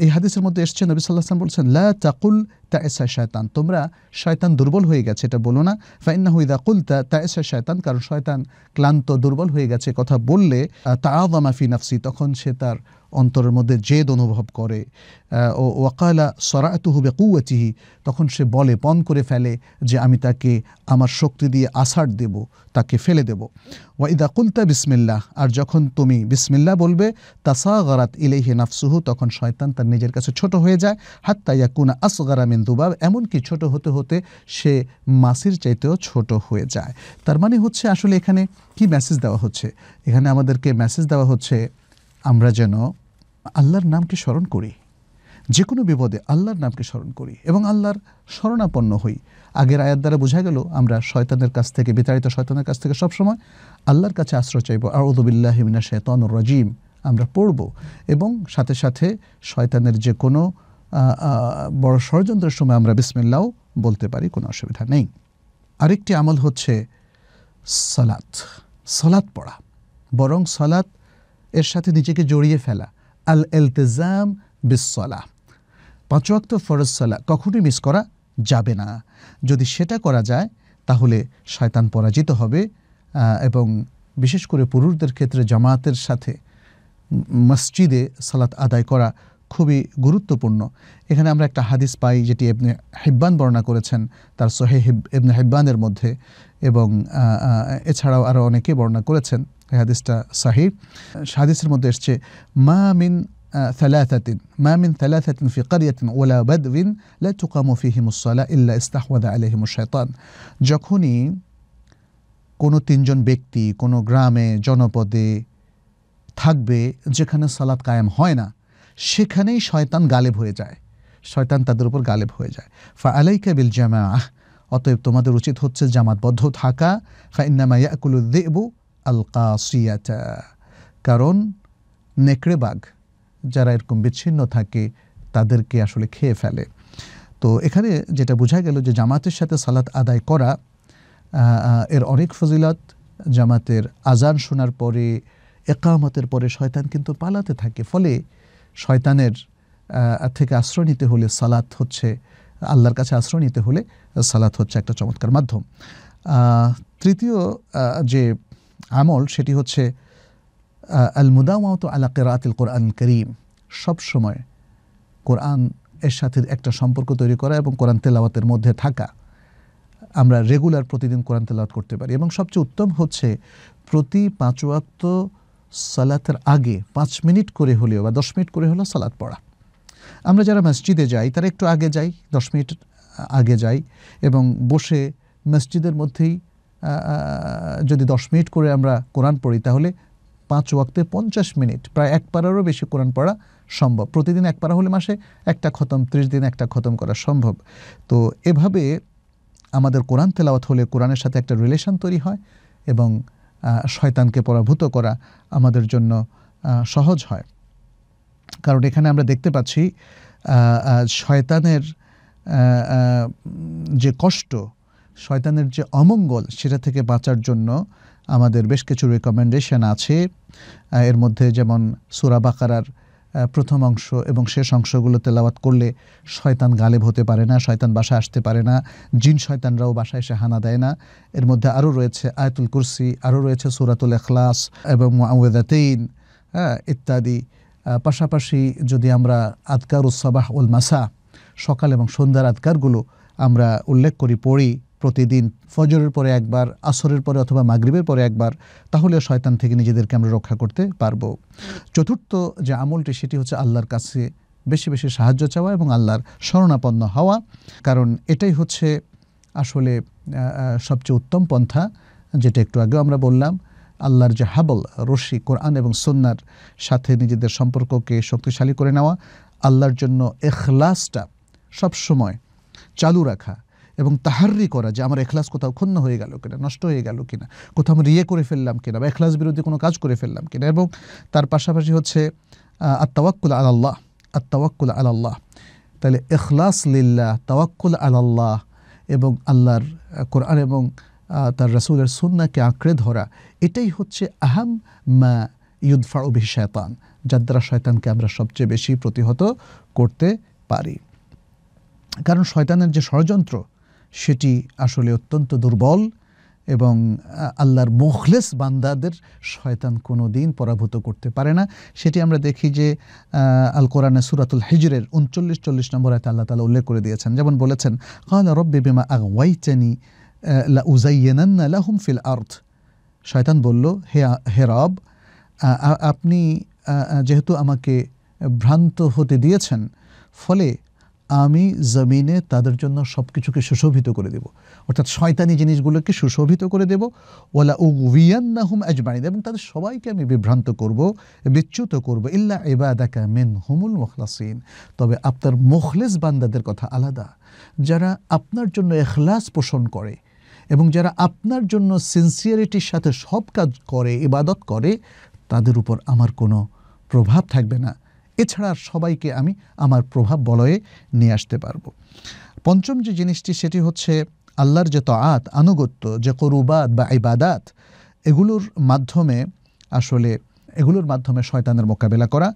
এই হাদিসের মধ্যে এসছে নবী সাল্লাহ সাল্লাম বলছেন লা তাকুল তা এসা শয়তান তোমরা শয়তান দুর্বল হয়ে গেছে এটা বলো না ফাইন্না হুইদা কুল তা তা এসা শয়তান কারণ শয়তান ক্লান্ত দুর্বল হয়ে গেছে কথা বললে তা আওয়ামাফি নাফসি তখন সে তার অন্তরের মধ্যে জেদ অনুভব করে ও ওয়াকালা সরায়ত হবে কুয়াচিহি তখন সে বলে পণ করে ফেলে যে আমি তাকে আমার শক্তি দিয়ে আষাঢ় দেব তাকে ফেলে দেব ওয়াইদা কুলতা বিসমিল্লাহ আর যখন তুমি বিসমিল্লাহ বলবে তা সাগারাত ইলেহে নাফসুহু তখন শয়তান তার নিজের কাছে ছোট হয়ে যায় হাত্তা ইয়াকুনা আসগারা মিন দুবাব এমনকি ছোট হতে হতে সে মাসির চাইতেও ছোট হয়ে যায় তার মানে হচ্ছে আসলে এখানে কি মেসেজ দেওয়া হচ্ছে এখানে আমাদেরকে মেসেজ দেওয়া হচ্ছে আমরা যেন আল্লাহর নামকে স্মরণ করি যে কোনো বিপদে আল্লাহর নামকে স্মরণ করি এবং আল্লাহর শরণাপন্ন হই আগের আয়ার দ্বারা বোঝা গেল আমরা শয়তানের কাছ থেকে বিতাড়িত শয়তানের কাছ থেকে সবসময় আল্লাহর কাছে আশ্রয় চাইব আউদুবিল্লাহ মিনা শেতন রাজিম আমরা পড়ব এবং সাথে সাথে শয়তানের যে কোনো বড় ষড়যন্ত্রের সময় আমরা বিসমিল্লাও বলতে পারি কোনো অসুবিধা নেই আরেকটি আমল হচ্ছে সালাত সলাৎ পড়া বরং সলাৎ এর সাথে নিজেকে জড়িয়ে ফেলা আল এলতেজাম বিসলা পাঁচ অক্ত ফরজ সালা কখনোই মিস করা যাবে না যদি সেটা করা যায় তাহলে শয়তান পরাজিত হবে এবং বিশেষ করে পুরুষদের ক্ষেত্রে জামাতের সাথে মসজিদে সালাত আদায় করা খুবই গুরুত্বপূর্ণ এখানে আমরা একটা হাদিস পাই যেটি এবনে হেব্বান বর্ণনা করেছেন তার সোহে হেব এবনে হেব্বানের মধ্যে এবং এছাড়াও আরও অনেকে বর্ণনা করেছেন হাদিসটা সাহি হাদিসের মধ্যে এসছে মা মিন ثلاثة ما من ثلاثة في قرية ولا بدو لا تقام فيهم الصلاة إلا استحوذ عليهم الشيطان যখনই কোনো তিনজন ব্যক্তি কোনো গ্রামে জনপদে থাকবে যেখানে সালাত কায়েম হয় না সেখানেই শয়তান গালেব হয়ে যায় শয়তান তাদের উপর গালেব হয়ে যায় ফা আলাইকা বিল জামা অতএব তোমাদের উচিত হচ্ছে জামাতবদ্ধ থাকা ফা ইন্নামা দেবু আল কারণ নেকড়ে বাঘ যারা এরকম বিচ্ছিন্ন থাকে তাদেরকে আসলে খেয়ে ফেলে তো এখানে যেটা বোঝা গেল যে জামাতের সাথে সালাত আদায় করা এর অনেক ফজিলত জামাতের আজান শোনার পরে একামতের পরে শয়তান কিন্তু পালাতে থাকে ফলে শয়তানের থেকে আশ্রয় নিতে হলে সালাত হচ্ছে আল্লাহর কাছে আশ্রয় নিতে হলে সালাত হচ্ছে একটা চমৎকার মাধ্যম তৃতীয় যে আমল সেটি হচ্ছে আল মুদাওয়াত আলা কেরাতিল কোরআন করিম সবসময় কোরআন এর সাথে একটা সম্পর্ক তৈরি করা এবং কোরআন তেলাওয়াতের মধ্যে থাকা আমরা রেগুলার প্রতিদিন কোরআন তেলাওয়াত করতে পারি এবং সবচেয়ে উত্তম হচ্ছে প্রতি পাঁচওয়াক্ত সালাতের আগে পাঁচ মিনিট করে হলেও বা দশ মিনিট করে হলেও সালাত পড়া আমরা যারা মসজিদে যাই তারা একটু আগে যাই দশ মিনিট আগে যাই এবং বসে মসজিদের মধ্যেই যদি দশ মিনিট করে আমরা কোরআন পড়ি তাহলে পাঁচ ওয়াক্তে পঞ্চাশ মিনিট প্রায় এক পাড়ারও বেশি কোরআন পড়া সম্ভব প্রতিদিন এক পাড়া হলে মাসে একটা খতম ত্রিশ দিন একটা খতম করা সম্ভব তো এভাবে আমাদের কোরআন তেলাওয়াত হলে কোরআনের সাথে একটা রিলেশন তৈরি হয় এবং শয়তানকে পরাভূত করা আমাদের জন্য সহজ হয় কারণ এখানে আমরা দেখতে পাচ্ছি শয়তানের যে কষ্ট শয়তানের যে অমঙ্গল সেটা থেকে বাঁচার জন্য আমাদের বেশ কিছু রেকমেন্ডেশন আছে এর মধ্যে যেমন সুরা বাকারার প্রথম অংশ এবং শেষ অংশগুলো তেলাওয়াত করলে শয়তান গালেব হতে পারে না শয়তান বাসা আসতে পারে না জিন শয়তানরাও বাসায় এসে হানা দেয় না এর মধ্যে আরও রয়েছে আয়তুল কুরসি আরও রয়েছে সুরাতুল এখলাস এবং আউদাতেইন হ্যাঁ ইত্যাদি পাশাপাশি যদি আমরা আদকার উসাবাহ উল মাসা সকাল এবং সন্ধ্যার আদকারগুলো আমরা উল্লেখ করি পড়ি প্রতিদিন ফজরের পরে একবার আসরের পরে অথবা মাগরীবের পরে একবার তাহলে শয়তান থেকে নিজেদেরকে আমরা রক্ষা করতে পারবো চতুর্থ যে আমলটি সেটি হচ্ছে আল্লাহর কাছে বেশি বেশি সাহায্য চাওয়া এবং আল্লাহর শরণাপন্ন হওয়া কারণ এটাই হচ্ছে আসলে সবচেয়ে উত্তম পন্থা যেটা একটু আগেও আমরা বললাম আল্লাহর যে হাবল রশি কোরআন এবং সন্ন্যার সাথে নিজেদের সম্পর্ককে শক্তিশালী করে নেওয়া আল্লাহর জন্য এখলাসটা সবসময় চালু রাখা এবং তাহারি করা যে আমার এখলাস কোথাও ক্ষুণ্ণ হয়ে গেল কিনা নষ্ট হয়ে গেল কিনা কোথাও আমি রিয়ে করে ফেললাম কিনা বা এখলাস বিরোধী কোনো কাজ করে ফেললাম কিনা এবং তার পাশাপাশি হচ্ছে আত্মাওয়াক্কুল আলাল্লাহ আত্মাওয়াক্কুল আলাল্লাহ তাহলে এখলাস লিল্লাহ তাওয়াক্কুল আলাল্লাহ এবং আল্লাহর কোরআন এবং তার রাসুলের সুন্নাকে আঁকড়ে ধরা এটাই হচ্ছে আহম মা ইউদফা অভি শয়তান যার দ্বারা শয়তানকে আমরা সবচেয়ে বেশি প্রতিহত করতে পারি কারণ শয়তানের যে ষড়যন্ত্র সেটি আসলে অত্যন্ত দুর্বল এবং আল্লাহর মুখলেস বান্দাদের শয়তান কোনো দিন পরাভূত করতে পারে না সেটি আমরা দেখি যে আল কোরআনে সুরাতুল হিজরের উনচল্লিশ চল্লিশ নম্বর আয়তে আল্লাহ তালা উল্লেখ করে দিয়েছেন যেমন বলেছেন কাল রব্বি বিমা আগওয়াইচানি লা লাহুম ফিল আর্থ শয়তান বলল হে হে রব আপনি যেহেতু আমাকে ভ্রান্ত হতে দিয়েছেন ফলে আমি জমিনে তাদের জন্য সব কিছুকে সুশোভিত করে দেব অর্থাৎ শয়তানি জিনিসগুলোকে সুশোভিত করে দেব ওলা উইয়ান্নাহুম আজমাইন এবং তাদের সবাইকে আমি বিভ্রান্ত করব বিচ্যুত করব ইল্লা এবাদাকা মেন হুমুল মোখলাসিন তবে আপনার মুখলেস বান্দাদের কথা আলাদা যারা আপনার জন্য এখলাস পোষণ করে এবং যারা আপনার জন্য সিনসিয়ারিটির সাথে সব কাজ করে ইবাদত করে তাদের উপর আমার কোনো প্রভাব থাকবে না এছাড়া সবাইকে আমি আমার প্রভাব বলয়ে নিয়ে আসতে পারবো পঞ্চম যে জিনিসটি সেটি হচ্ছে আল্লাহর যে তাআত আনুগত্য যে করুবাদ বা ইবাদাত এগুলোর মাধ্যমে আসলে এগুলোর মাধ্যমে শয়তানের মোকাবেলা করা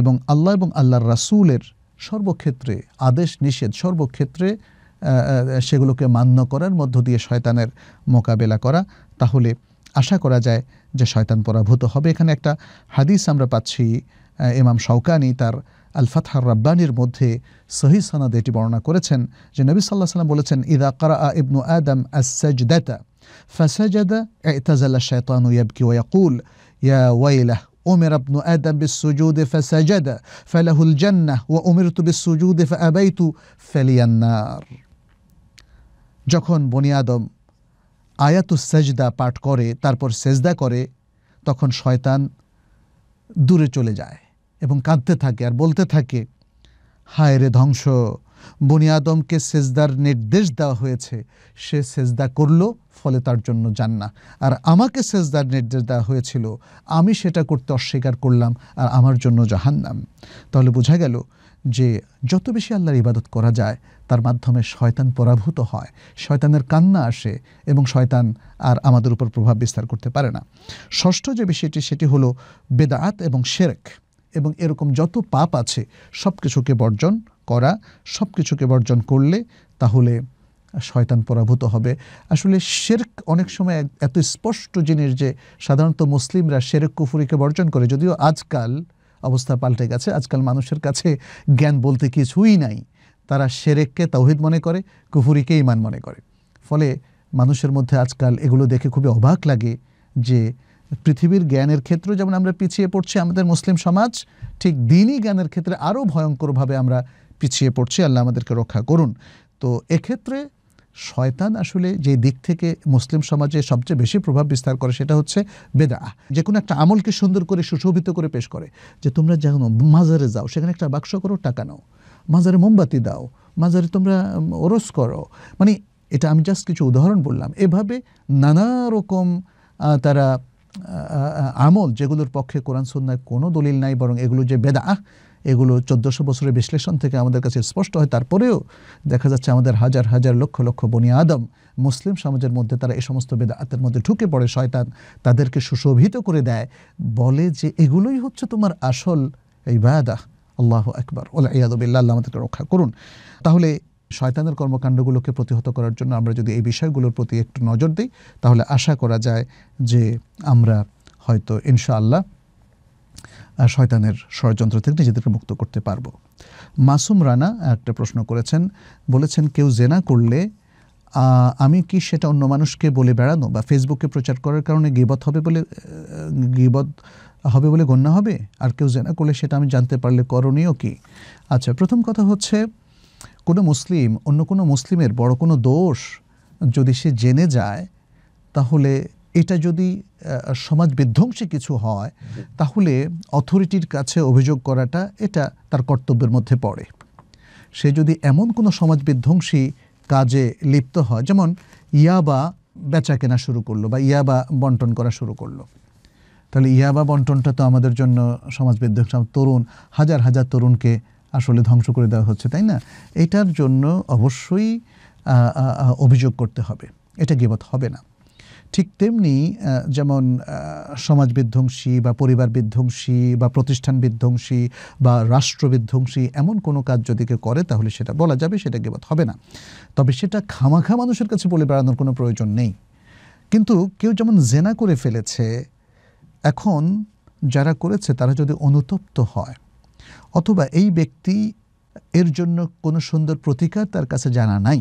এবং আল্লাহ এবং আল্লাহর রাসুলের সর্বক্ষেত্রে আদেশ নিষেধ সর্বক্ষেত্রে সেগুলোকে মান্য করার মধ্য দিয়ে শয়তানের মোকাবেলা করা তাহলে আশা করা যায় যে শয়তান পরাভূত হবে এখানে একটা হাদিস আমরা পাচ্ছি ইমাম শাউকানি তার আল ফাতহার রাব্বানির মধ্যে সহি সনাদ এটি বর্ণনা করেছেন যে নবী সাল্লাহ সাল্লাম বলেছেন ইদা আ ইবনু আদম আসজাদা فسجد اعتزل الشيطان يبكي ويقول يا ويله أمر ابن آدم بالسجود فسجد فله الجنة وأمرت بالسجود فأبيت فلي النار যখন বনিয়াদম আয়াতু সেজদা পাঠ করে তারপর সেজদা করে তখন শয়তান দূরে চলে যায় এবং কাঁদতে থাকে আর বলতে থাকে হায় রে ধ্বংস বুনিয়াদমকে সেজদার নির্দেশ দেওয়া হয়েছে সে সেজদা করল ফলে তার জন্য না আর আমাকে সেজদার নির্দেশ দেওয়া হয়েছিল আমি সেটা করতে অস্বীকার করলাম আর আমার জন্য জাহান্নাম তাহলে বোঝা গেল যে যত বেশি আল্লাহর ইবাদত করা যায় তার মাধ্যমে শয়তান পরাভূত হয় শয়তানের কান্না আসে এবং শয়তান আর আমাদের উপর প্রভাব বিস্তার করতে পারে না ষষ্ঠ যে বিষয়টি সেটি হলো বেদাত এবং শেরেক এবং এরকম যত পাপ আছে সব কিছুকে বর্জন করা সব কিছুকে বর্জন করলে তাহলে শয়তান পরাভূত হবে আসলে শেরক অনেক সময় এত স্পষ্ট জিনিস যে সাধারণত মুসলিমরা শেরেক কুফুরিকে বর্জন করে যদিও আজকাল অবস্থা পাল্টে গেছে আজকাল মানুষের কাছে জ্ঞান বলতে কিছুই নাই তারা শেরেককে তাওহিদ মনে করে কুফুরিকে ইমান মনে করে ফলে মানুষের মধ্যে আজকাল এগুলো দেখে খুবই অবাক লাগে যে পৃথিবীর জ্ঞানের ক্ষেত্রে যেমন আমরা পিছিয়ে পড়ছি আমাদের মুসলিম সমাজ ঠিক দিনই জ্ঞানের ক্ষেত্রে আরও ভয়ঙ্করভাবে আমরা পিছিয়ে পড়ছি আল্লাহ আমাদেরকে রক্ষা করুন তো এক্ষেত্রে শয়তান আসলে যে দিক থেকে মুসলিম সমাজে সবচেয়ে বেশি প্রভাব বিস্তার করে সেটা হচ্ছে বেদা যে কোনো একটা আমলকে সুন্দর করে সুশোভিত করে পেশ করে যে তোমরা যেন মাজারে যাও সেখানে একটা বাক্স করো টাকা নাও মাজারে মোমবাতি দাও মাজারে তোমরা ওরস করো মানে এটা আমি জাস্ট কিছু উদাহরণ বললাম এভাবে নানা রকম তারা আমল যেগুলোর পক্ষে কোরআন সন্ন্যায় কোনো দলিল নাই বরং এগুলো যে বেদা এগুলো চোদ্দোশো বছরের বিশ্লেষণ থেকে আমাদের কাছে স্পষ্ট হয় তারপরেও দেখা যাচ্ছে আমাদের হাজার হাজার লক্ষ লক্ষ বনিয়া আদম মুসলিম সমাজের মধ্যে তারা এই সমস্ত বেদাতের মধ্যে ঢুকে পড়ে শয়তান তাদেরকে সুশোভিত করে দেয় বলে যে এগুলোই হচ্ছে তোমার আসল এই বাদা আল্লাহ আকবর ওলা ইয়াদবিল্লা আল্লাহ আমাদেরকে রক্ষা করুন তাহলে শয়তানের কর্মকাণ্ডগুলোকে প্রতিহত করার জন্য আমরা যদি এই বিষয়গুলোর প্রতি একটু নজর দিই তাহলে আশা করা যায় যে আমরা হয়তো ইনশাআল্লাহ শয়তানের ষড়যন্ত্র থেকে নিজেদেরকে মুক্ত করতে পারবো মাসুম রানা একটা প্রশ্ন করেছেন বলেছেন কেউ জেনা করলে আমি কি সেটা অন্য মানুষকে বলে বেড়ানো বা ফেসবুকে প্রচার করার কারণে গিবত হবে বলে গিবত হবে বলে গণ্য হবে আর কেউ জেনা করলে সেটা আমি জানতে পারলে করণীয় কি আচ্ছা প্রথম কথা হচ্ছে কোনো মুসলিম অন্য কোনো মুসলিমের বড় কোনো দোষ যদি সে জেনে যায় তাহলে এটা যদি সমাজ বিধ্বংসী কিছু হয় তাহলে অথরিটির কাছে অভিযোগ করাটা এটা তার কর্তব্যের মধ্যে পড়ে সে যদি এমন কোনো সমাজ বিধ্বংসী কাজে লিপ্ত হয় যেমন ইয়াবা বেচা কেনা শুরু করলো বা ইয়াবা বন্টন করা শুরু করলো তাহলে ইয়াবা বন্টনটা তো আমাদের জন্য সমাজ বিধ্বংসী তরুণ হাজার হাজার তরুণকে আসলে ধ্বংস করে দেওয়া হচ্ছে তাই না এটার জন্য অবশ্যই অভিযোগ করতে হবে এটা গেবত হবে না ঠিক তেমনি যেমন সমাজ বিধ্বংসী বা পরিবার বিধ্বংসী বা প্রতিষ্ঠান বিধ্বংসী বা রাষ্ট্র বিধ্বংসী এমন কোনো কাজ যদি কেউ করে তাহলে সেটা বলা যাবে সেটা গেবত হবে না তবে সেটা খামাখা মানুষের কাছে বলে বেড়ানোর কোনো প্রয়োজন নেই কিন্তু কেউ যেমন জেনা করে ফেলেছে এখন যারা করেছে তারা যদি অনুতপ্ত হয় অথবা এই ব্যক্তি এর জন্য কোনো সুন্দর প্রতিকার তার কাছে জানা নাই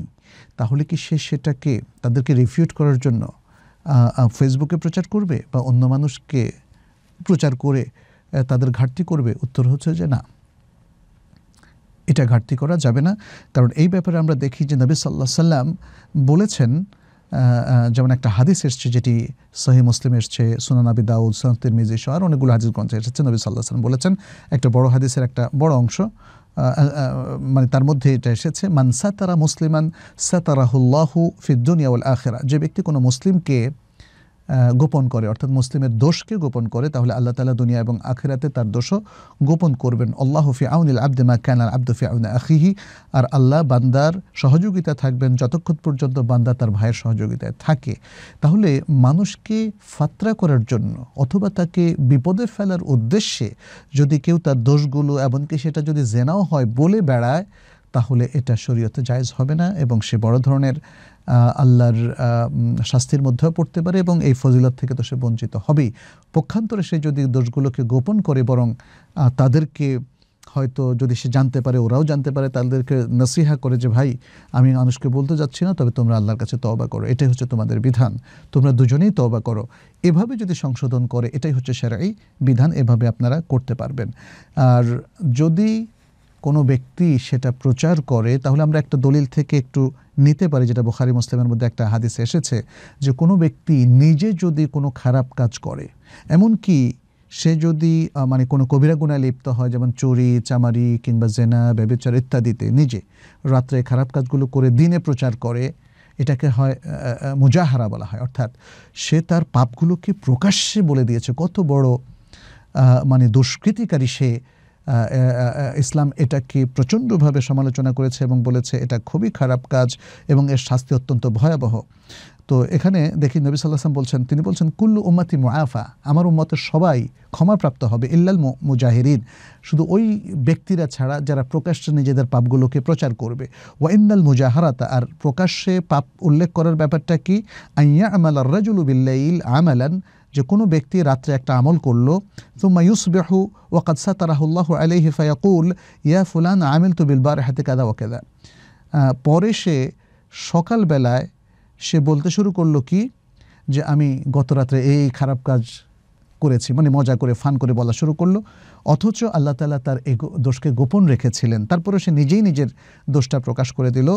তাহলে কি সে সেটাকে তাদেরকে রিফিউট করার জন্য ফেসবুকে প্রচার করবে বা অন্য মানুষকে প্রচার করে তাদের ঘাটতি করবে উত্তর হচ্ছে যে না এটা ঘাটতি করা যাবে না কারণ এই ব্যাপারে আমরা দেখি যে নবী সাল্লাহ সাল্লাম বলেছেন যেমন একটা হাদিস এসছে যেটি সহি মুসলিম এসছে সুনানাবি দাউদ সন্তির মিজি সহ আর অনেকগুলো হাদিস গ্রন্থে এসেছে নবী সাল্লাহ বলেছেন একটা বড় হাদিসের একটা বড় অংশ মানে তার মধ্যে এটা এসেছে মান সাতারা মুসলিমান সাতারাহুল্লাহু ফিদ্দুনিয়াউল আখেরা যে ব্যক্তি কোনো মুসলিমকে গোপন করে অর্থাৎ মুসলিমের দোষকে গোপন করে তাহলে আল্লাহ তালা দুনিয়া এবং আখেরাতে তার দোষও গোপন করবেন আল্লাহ ফি আউনিল আব্দেমা ক্যানাল আব্দু ফি আউনা আখিহি আর আল্লাহ বান্দার সহযোগিতা থাকবেন যতক্ষণ পর্যন্ত বান্দা তার ভাইয়ের সহযোগিতায় থাকে তাহলে মানুষকে ফাত্রা করার জন্য অথবা তাকে বিপদে ফেলার উদ্দেশ্যে যদি কেউ তার দোষগুলো এমনকি সেটা যদি জেনাও হয় বলে বেড়ায় তাহলে এটা শরীয়তে জায়জ হবে না এবং সে বড় ধরনের আল্লাহর শাস্তির মধ্যেও পড়তে পারে এবং এই ফজিলত থেকে তো সে বঞ্চিত হবেই পক্ষান্তরে সে যদি দোষগুলোকে গোপন করে বরং তাদেরকে হয়তো যদি সে জানতে পারে ওরাও জানতে পারে তাদেরকে নসিহা করে যে ভাই আমি মানুষকে বলতে যাচ্ছি না তবে তোমরা আল্লাহর কাছে তওবা করো এটাই হচ্ছে তোমাদের বিধান তোমরা দুজনেই তওবা করো এভাবে যদি সংশোধন করে এটাই হচ্ছে সেরাই বিধান এভাবে আপনারা করতে পারবেন আর যদি কোনো ব্যক্তি সেটা প্রচার করে তাহলে আমরা একটা দলিল থেকে একটু নিতে পারি যেটা বোখারি মুসলিমের মধ্যে একটা হাদিস এসেছে যে কোনো ব্যক্তি নিজে যদি কোনো খারাপ কাজ করে এমনকি সে যদি মানে কোনো কবিরা গুণায় লিপ্ত হয় যেমন চুরি চামারি কিংবা জেনা ব্যবচার ইত্যাদিতে নিজে রাত্রে খারাপ কাজগুলো করে দিনে প্রচার করে এটাকে হয় মুজাহারা বলা হয় অর্থাৎ সে তার পাপগুলোকে প্রকাশ্যে বলে দিয়েছে কত বড় মানে দুষ্কৃতিকারী সে ইসলাম এটাকে প্রচণ্ডভাবে সমালোচনা করেছে এবং বলেছে এটা খুবই খারাপ কাজ এবং এর শাস্তি অত্যন্ত ভয়াবহ তো এখানে দেখি নবী সাল্লাহাম বলছেন তিনি বলছেন কুল্লু উম্মাতি মুআফা আমার উম্মতের সবাই ক্ষমাপ্রাপ্ত হবে ইল্লাল মুজাহিরিন শুধু ওই ব্যক্তিরা ছাড়া যারা প্রকাশ্যে নিজেদের পাপগুলোকে প্রচার করবে ওয়াইন্দাল মুজাহারাতা আর প্রকাশ্যে পাপ উল্লেখ করার ব্যাপারটা কি আইয়া আমাল রাজুল বিল্লাইল আমালান যে কোনো ব্যক্তি রাত্রে একটা আমল করলো সুম্মা ইউসবেহু ওয়াকাদ তারাহুল্লাহ আলহি ফায়াকুল ইয়া ফুলান আমিল বিলবার হাতে কাদা ওয়াকেদা পরে সে সকালবেলায় সে বলতে শুরু করলো কি যে আমি গত রাত্রে এই খারাপ কাজ করেছি মানে মজা করে ফান করে বলা শুরু করলো অথচ আল্লাহ তালা তার এই দোষকে গোপন রেখেছিলেন তারপরে সে নিজেই নিজের দোষটা প্রকাশ করে দিল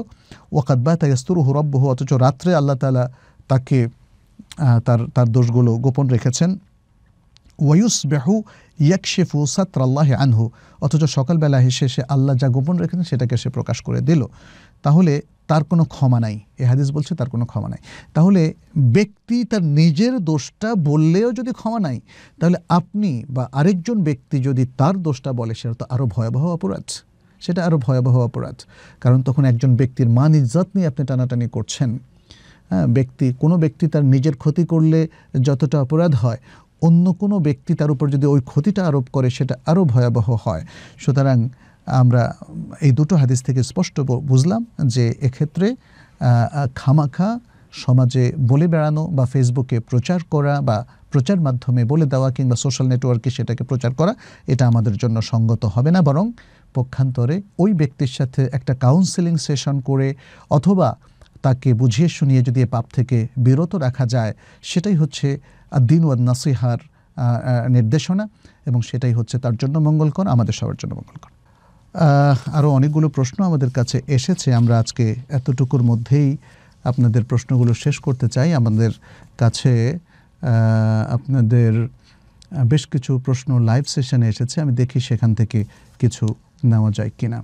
ওয়াকাদবা তাই স্তুর হুরব্বহ অথচ রাত্রে আল্লাহ তালা তাকে তার তার দোষগুলো গোপন রেখেছেন ওয়ুস বেহু ইয়াকশেফু সাত্রাল্লাহ আনহু অথচ সকালবেলা হেসে সে আল্লাহ যা গোপন রেখেছেন সেটাকে সে প্রকাশ করে দিল তাহলে তার কোনো ক্ষমা নাই এ হাদিস বলছে তার কোনো ক্ষমা নাই তাহলে ব্যক্তি তার নিজের দোষটা বললেও যদি ক্ষমা নাই তাহলে আপনি বা আরেকজন ব্যক্তি যদি তার দোষটা বলে সেটা তো আরও ভয়াবহ অপরাধ সেটা আরও ভয়াবহ অপরাধ কারণ তখন একজন ব্যক্তির মান ইজ্জাত নিয়ে আপনি টানাটানি করছেন হ্যাঁ, ব্যক্তি কোনো ব্যক্তি তার নিজের ক্ষতি করলে যতটা অপরাধ হয় অন্য কোনো ব্যক্তি তার উপর যদি ওই ক্ষতিটা আরোপ করে সেটা আরও ভয়াবহ হয় সুতরাং আমরা এই দুটো হাদিস থেকে স্পষ্ট বুঝলাম যে এক্ষেত্রে খামাখা সমাজে বলে বেড়ানো বা ফেসবুকে প্রচার করা বা প্রচার মাধ্যমে বলে দেওয়া কিংবা সোশ্যাল নেটওয়ার্কে সেটাকে প্রচার করা এটা আমাদের জন্য সঙ্গত হবে না বরং পক্ষান্তরে ওই ব্যক্তির সাথে একটা কাউন্সেলিং সেশন করে অথবা তাকে বুঝিয়ে শুনিয়ে যদি এ পাপ থেকে বিরত রাখা যায় সেটাই হচ্ছে দিন ওয়াদ নাসিহার নির্দেশনা এবং সেটাই হচ্ছে তার জন্য মঙ্গলকর আমাদের সবার জন্য মঙ্গলকর আরও অনেকগুলো প্রশ্ন আমাদের কাছে এসেছে আমরা আজকে এতটুকুর মধ্যেই আপনাদের প্রশ্নগুলো শেষ করতে চাই আমাদের কাছে আপনাদের বেশ কিছু প্রশ্ন লাইভ সেশনে এসেছে আমি দেখি সেখান থেকে কিছু নেওয়া যায় কিনা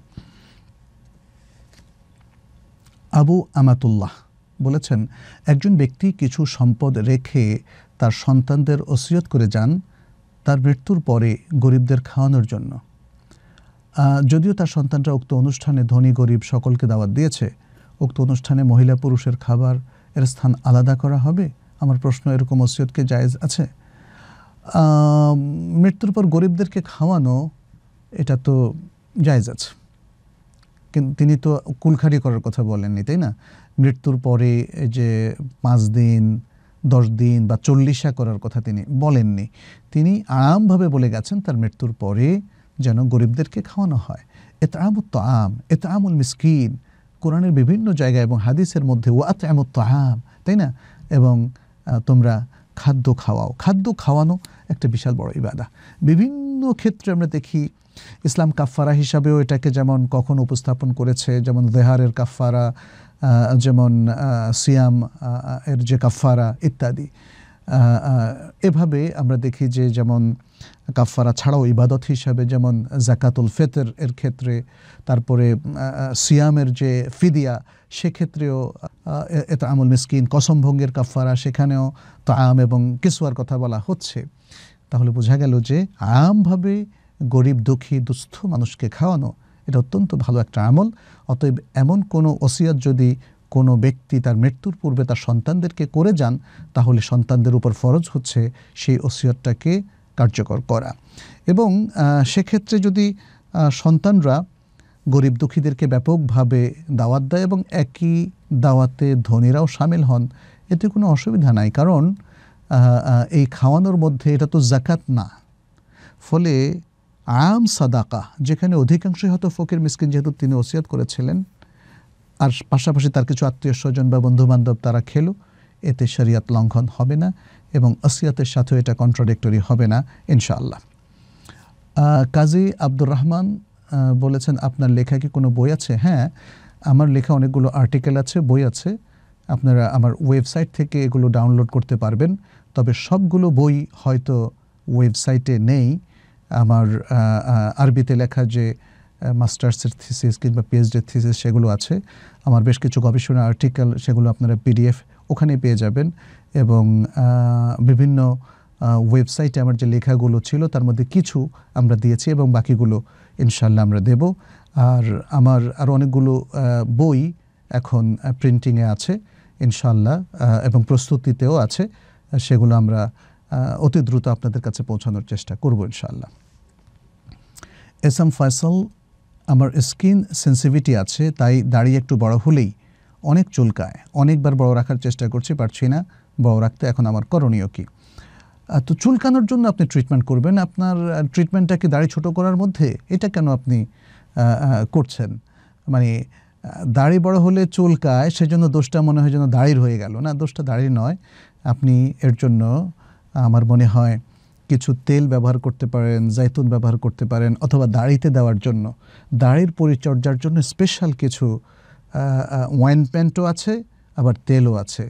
আবু আমাতুল্লাহ বলেছেন একজন ব্যক্তি কিছু সম্পদ রেখে তার সন্তানদের ওসিয়ত করে যান তার মৃত্যুর পরে গরিবদের খাওয়ানোর জন্য যদিও তার সন্তানরা উক্ত অনুষ্ঠানে ধনী গরিব সকলকে দাওয়াত দিয়েছে উক্ত অনুষ্ঠানে মহিলা পুরুষের খাবার এর স্থান আলাদা করা হবে আমার প্রশ্ন এরকম ওসিয়তকে জায়েজ আছে মৃত্যুর পর গরিবদেরকে খাওয়ানো এটা তো জায়েজ আছে কিন্তু তিনি তো কুলখারি করার কথা বলেননি তাই না মৃত্যুর পরে যে পাঁচ দিন দশ দিন বা চল্লিশা করার কথা তিনি বলেননি তিনি আরামভাবে বলে গেছেন তার মৃত্যুর পরে যেন গরিবদেরকে খাওয়ানো হয় এত আমত আম এত আমুল মিসকিন কোরআনের বিভিন্ন জায়গায় এবং হাদিসের মধ্যে ওয়াত আমুত আম তাই না এবং তোমরা খাদ্য খাওয়াও খাদ্য খাওয়ানো একটা বিশাল বড় ইবাদা বিভিন্ন ক্ষেত্রে আমরা দেখি ইসলাম কাফফারা হিসাবেও এটাকে যেমন কখন উপস্থাপন করেছে যেমন দেহারের কাফফারা যেমন সিয়াম এর যে কাফফারা ইত্যাদি এভাবে আমরা দেখি যে যেমন কাফারা ছাড়াও ইবাদত হিসাবে যেমন জাকাতুল ফেতর এর ক্ষেত্রে তারপরে সিয়ামের যে ফিদিয়া সেক্ষেত্রেও এটা আমুল মিসকিন কসমভঙ্গের কাফারা সেখানেও তো আম এবং কিসুয়ার কথা বলা হচ্ছে তাহলে বোঝা গেল যে আমভাবে গরিব দুঃখী দুস্থ মানুষকে খাওয়ানো এটা অত্যন্ত ভালো একটা আমল অতএব এমন কোনো ওসিয়াত যদি কোনো ব্যক্তি তার মৃত্যুর পূর্বে তার সন্তানদেরকে করে যান তাহলে সন্তানদের উপর ফরজ হচ্ছে সেই ওসিয়তটাকে কার্যকর করা এবং সেক্ষেত্রে যদি সন্তানরা গরিব দুঃখীদেরকে ব্যাপকভাবে দাওয়াত দেয় এবং একই দাওয়াতে ধনীরাও সামিল হন এতে কোনো অসুবিধা নাই কারণ এই খাওয়ানোর মধ্যে এটা তো জাকাত না ফলে আম সাদাকা যেখানে অধিকাংশই হয়তো ফকির মিসকিন যেহেতু তিনি ওসিয়াত করেছিলেন আর পাশাপাশি তার কিছু আত্মীয় স্বজন বা বন্ধুবান্ধব তারা খেলো এতে শরিয়াত লঙ্ঘন হবে না এবং অসিয়াতের সাথেও এটা কন্ট্রাডিক্টরি হবে না ইনশাআল্লাহ কাজী আব্দুর রহমান বলেছেন আপনার লেখা কি কোনো বই আছে হ্যাঁ আমার লেখা অনেকগুলো আর্টিকেল আছে বই আছে আপনারা আমার ওয়েবসাইট থেকে এগুলো ডাউনলোড করতে পারবেন তবে সবগুলো বই হয়তো ওয়েবসাইটে নেই আমার আরবিতে লেখা যে মাস্টার্সের থিসিস কিংবা পিএইচডির থিসিস সেগুলো আছে আমার বেশ কিছু গবেষণা আর্টিকেল সেগুলো আপনারা পিডিএফ ওখানে পেয়ে যাবেন এবং বিভিন্ন ওয়েবসাইটে আমার যে লেখাগুলো ছিল তার মধ্যে কিছু আমরা দিয়েছি এবং বাকিগুলো ইনশাল্লাহ আমরা দেব আর আমার আরও অনেকগুলো বই এখন প্রিন্টিংয়ে আছে ইনশাল্লাহ এবং প্রস্তুতিতেও আছে সেগুলো আমরা অতি দ্রুত আপনাদের কাছে পৌঁছানোর চেষ্টা করব ইনশাআল্লাহ এসাম ফয়সল আমার স্কিন সেন্সিভিটি আছে তাই দাড়ি একটু বড় হলেই অনেক চুলকায় অনেকবার বড় রাখার চেষ্টা করছি পারছি না বড় রাখতে এখন আমার করণীয় কী তো চুলকানোর জন্য আপনি ট্রিটমেন্ট করবেন আপনার ট্রিটমেন্টটা কি দাড়ি ছোট করার মধ্যে এটা কেন আপনি করছেন মানে দাড়ি বড় হলে চুলকায় সেজন্য দোষটা মনে হয় যেন দাড়ির হয়ে গেল না দোষটা দাড়ির নয় আপনি এর জন্য আমার মনে হয় কিছু তেল ব্যবহার করতে পারেন জাইতুন ব্যবহার করতে পারেন অথবা দাড়িতে দেওয়ার জন্য দাড়ির পরিচর্যার জন্য স্পেশাল কিছু ওয়াইন প্যান্টও আছে আবার তেলও আছে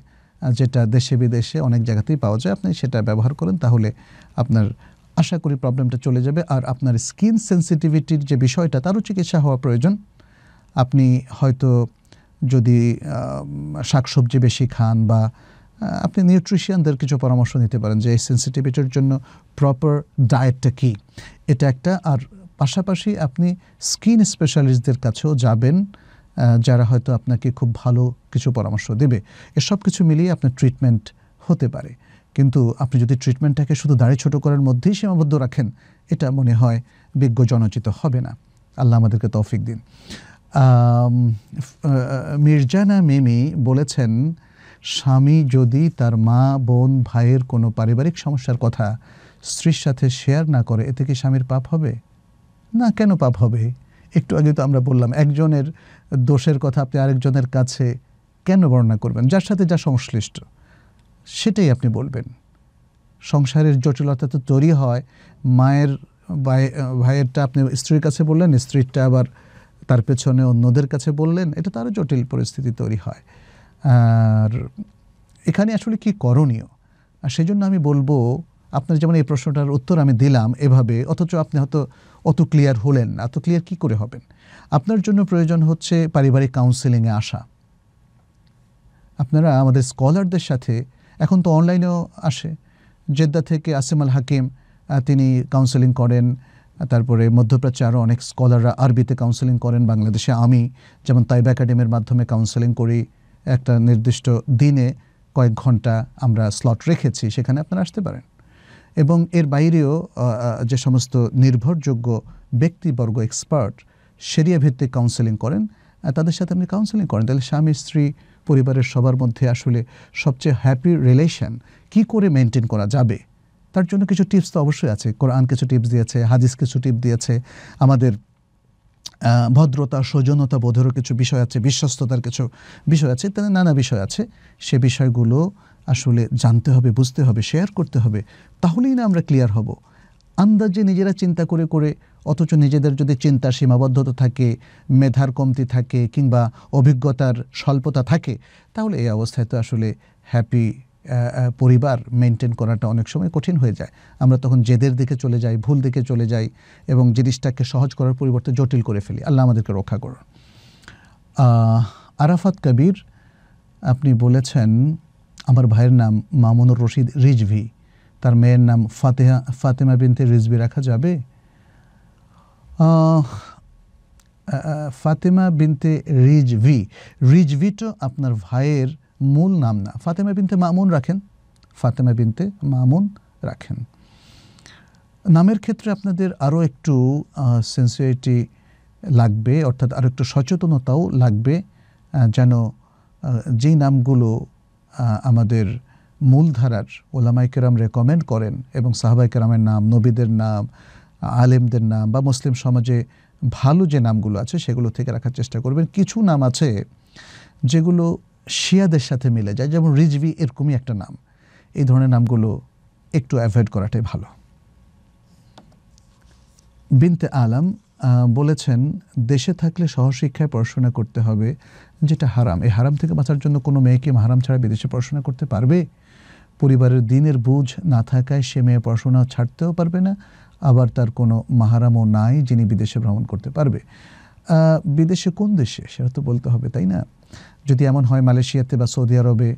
যেটা দেশে বিদেশে অনেক জায়গাতেই পাওয়া যায় আপনি সেটা ব্যবহার করেন তাহলে আপনার আশা করি প্রবলেমটা চলে যাবে আর আপনার স্কিন সেন্সিটিভিটির যে বিষয়টা তারও চিকিৎসা হওয়া প্রয়োজন আপনি হয়তো যদি শাকসবজি বেশি খান বা আপনি নিউট্রিশিয়ানদের কিছু পরামর্শ নিতে পারেন যে এই সেন্সিটিভিটির জন্য প্রপার ডায়েটটা কী এটা একটা আর পাশাপাশি আপনি স্কিন স্পেশালিস্টদের কাছেও যাবেন যারা হয়তো আপনাকে খুব ভালো কিছু পরামর্শ দেবে এসব কিছু মিলিয়ে আপনার ট্রিটমেন্ট হতে পারে কিন্তু আপনি যদি ট্রিটমেন্টটাকে শুধু দাঁড়িয়ে ছোটো করার মধ্যেই সীমাবদ্ধ রাখেন এটা মনে হয় বিজ্ঞ জনচিত হবে না আল্লাহ আমাদেরকে তৌফিক দিন মির্জানা মিমি বলেছেন স্বামী যদি তার মা বোন ভাইয়ের কোনো পারিবারিক সমস্যার কথা স্ত্রীর সাথে শেয়ার না করে এতে কি স্বামীর পাপ হবে না কেন পাপ হবে একটু আগে তো আমরা বললাম একজনের দোষের কথা আপনি আরেকজনের কাছে কেন বর্ণনা করবেন যার সাথে যা সংশ্লিষ্ট সেটাই আপনি বলবেন সংসারের জটিলতা তো তৈরি হয় মায়ের ভাইয়েরটা আপনি স্ত্রীর কাছে বললেন স্ত্রীরটা আবার তার পেছনে অন্যদের কাছে বললেন এটা তো আরও জটিল পরিস্থিতি তৈরি হয় আর এখানে আসলে কি করণীয় আর সেই জন্য আমি বলবো আপনার যেমন এই প্রশ্নটার উত্তর আমি দিলাম এভাবে অথচ আপনি হয়তো অত ক্লিয়ার হলেন না অত ক্লিয়ার কি করে হবেন আপনার জন্য প্রয়োজন হচ্ছে পারিবারিক কাউন্সেলিংয়ে আসা আপনারা আমাদের স্কলারদের সাথে এখন তো অনলাইনেও আসে জেদ্দা থেকে আসিম আল হাকিম তিনি কাউন্সেলিং করেন তারপরে মধ্যপ্রাচ্যে আরও অনেক স্কলাররা আরবিতে কাউন্সেলিং করেন বাংলাদেশে আমি যেমন তাইবা একাডেমির মাধ্যমে কাউন্সেলিং করি একটা নির্দিষ্ট দিনে কয়েক ঘন্টা আমরা স্লট রেখেছি সেখানে আপনারা আসতে পারেন এবং এর বাইরেও যে সমস্ত নির্ভরযোগ্য ব্যক্তিবর্গ এক্সপার্ট সেরিয়া ভিত্তিক কাউন্সেলিং করেন তাদের সাথে আপনি কাউন্সেলিং করেন তাহলে স্বামী স্ত্রী পরিবারের সবার মধ্যে আসলে সবচেয়ে হ্যাপি রিলেশন কি করে মেনটেন করা যাবে তার জন্য কিছু টিপস তো অবশ্যই আছে কোরআন কিছু টিপস দিয়েছে হাদিস কিছু টিপ দিয়েছে আমাদের ভদ্রতা সৌজন্যতা বোধেরও কিছু বিষয় আছে বিশ্বস্ততার কিছু বিষয় আছে ইত্যাদি নানা বিষয় আছে সে বিষয়গুলো আসলে জানতে হবে বুঝতে হবে শেয়ার করতে হবে তাহলেই না আমরা ক্লিয়ার হব আন্দাজে নিজেরা চিন্তা করে করে অথচ নিজেদের যদি চিন্তা সীমাবদ্ধতা থাকে মেধার কমতি থাকে কিংবা অভিজ্ঞতার স্বল্পতা থাকে তাহলে এই অবস্থায় তো আসলে হ্যাপি পরিবার মেনটেন করাটা অনেক সময় কঠিন হয়ে যায় আমরা তখন জেদের দিকে চলে যাই ভুল দিকে চলে যাই এবং জিনিসটাকে সহজ করার পরিবর্তে জটিল করে ফেলি আল্লাহ আমাদেরকে রক্ষা করুন আরাফাত কবির আপনি বলেছেন আমার ভাইয়ের নাম মামুনুর রশিদ রিজভি তার মেয়ের নাম ফাতেহা ফাতেমা বিনতে রিজভি রাখা যাবে ফাতেমা বিনতে রিজভি রিজভি তো আপনার ভাইয়ের মূল নাম না ফাতেমা বিনতে মামুন রাখেন ফাতেমা বিনতে মামুন রাখেন নামের ক্ষেত্রে আপনাদের আরও একটু সেন্সিটিভিটি লাগবে অর্থাৎ আরও একটু সচেতনতাও লাগবে যেন যেই নামগুলো আমাদের মূলধারার ওলামাইকেরাম রেকমেন্ড করেন এবং কেরামের নাম নবীদের নাম আলেমদের নাম বা মুসলিম সমাজে ভালো যে নামগুলো আছে সেগুলো থেকে রাখার চেষ্টা করবেন কিছু নাম আছে যেগুলো শিয়াদের সাথে মিলে যায় যেমন রিজভি এরকমই একটা নাম এই ধরনের নামগুলো একটু অ্যাভয়েড করাটাই ভালো বিনতে আলাম বলেছেন দেশে থাকলে সহশিক্ষায় পড়াশোনা করতে হবে যেটা হারাম এই হারাম থেকে বাঁচার জন্য কোনো মেয়েকে হারাম ছাড়া বিদেশে পড়াশোনা করতে পারবে পরিবারের দিনের বুঝ না থাকায় সে মেয়ে পড়াশোনা ছাড়তেও পারবে না আবার তার কোনো মাহারামও নাই যিনি বিদেশে ভ্রমণ করতে পারবে বিদেশে কোন দেশে সেটা তো বলতে হবে তাই না যদি এমন হয় মালয়েশিয়াতে বা সৌদি আরবে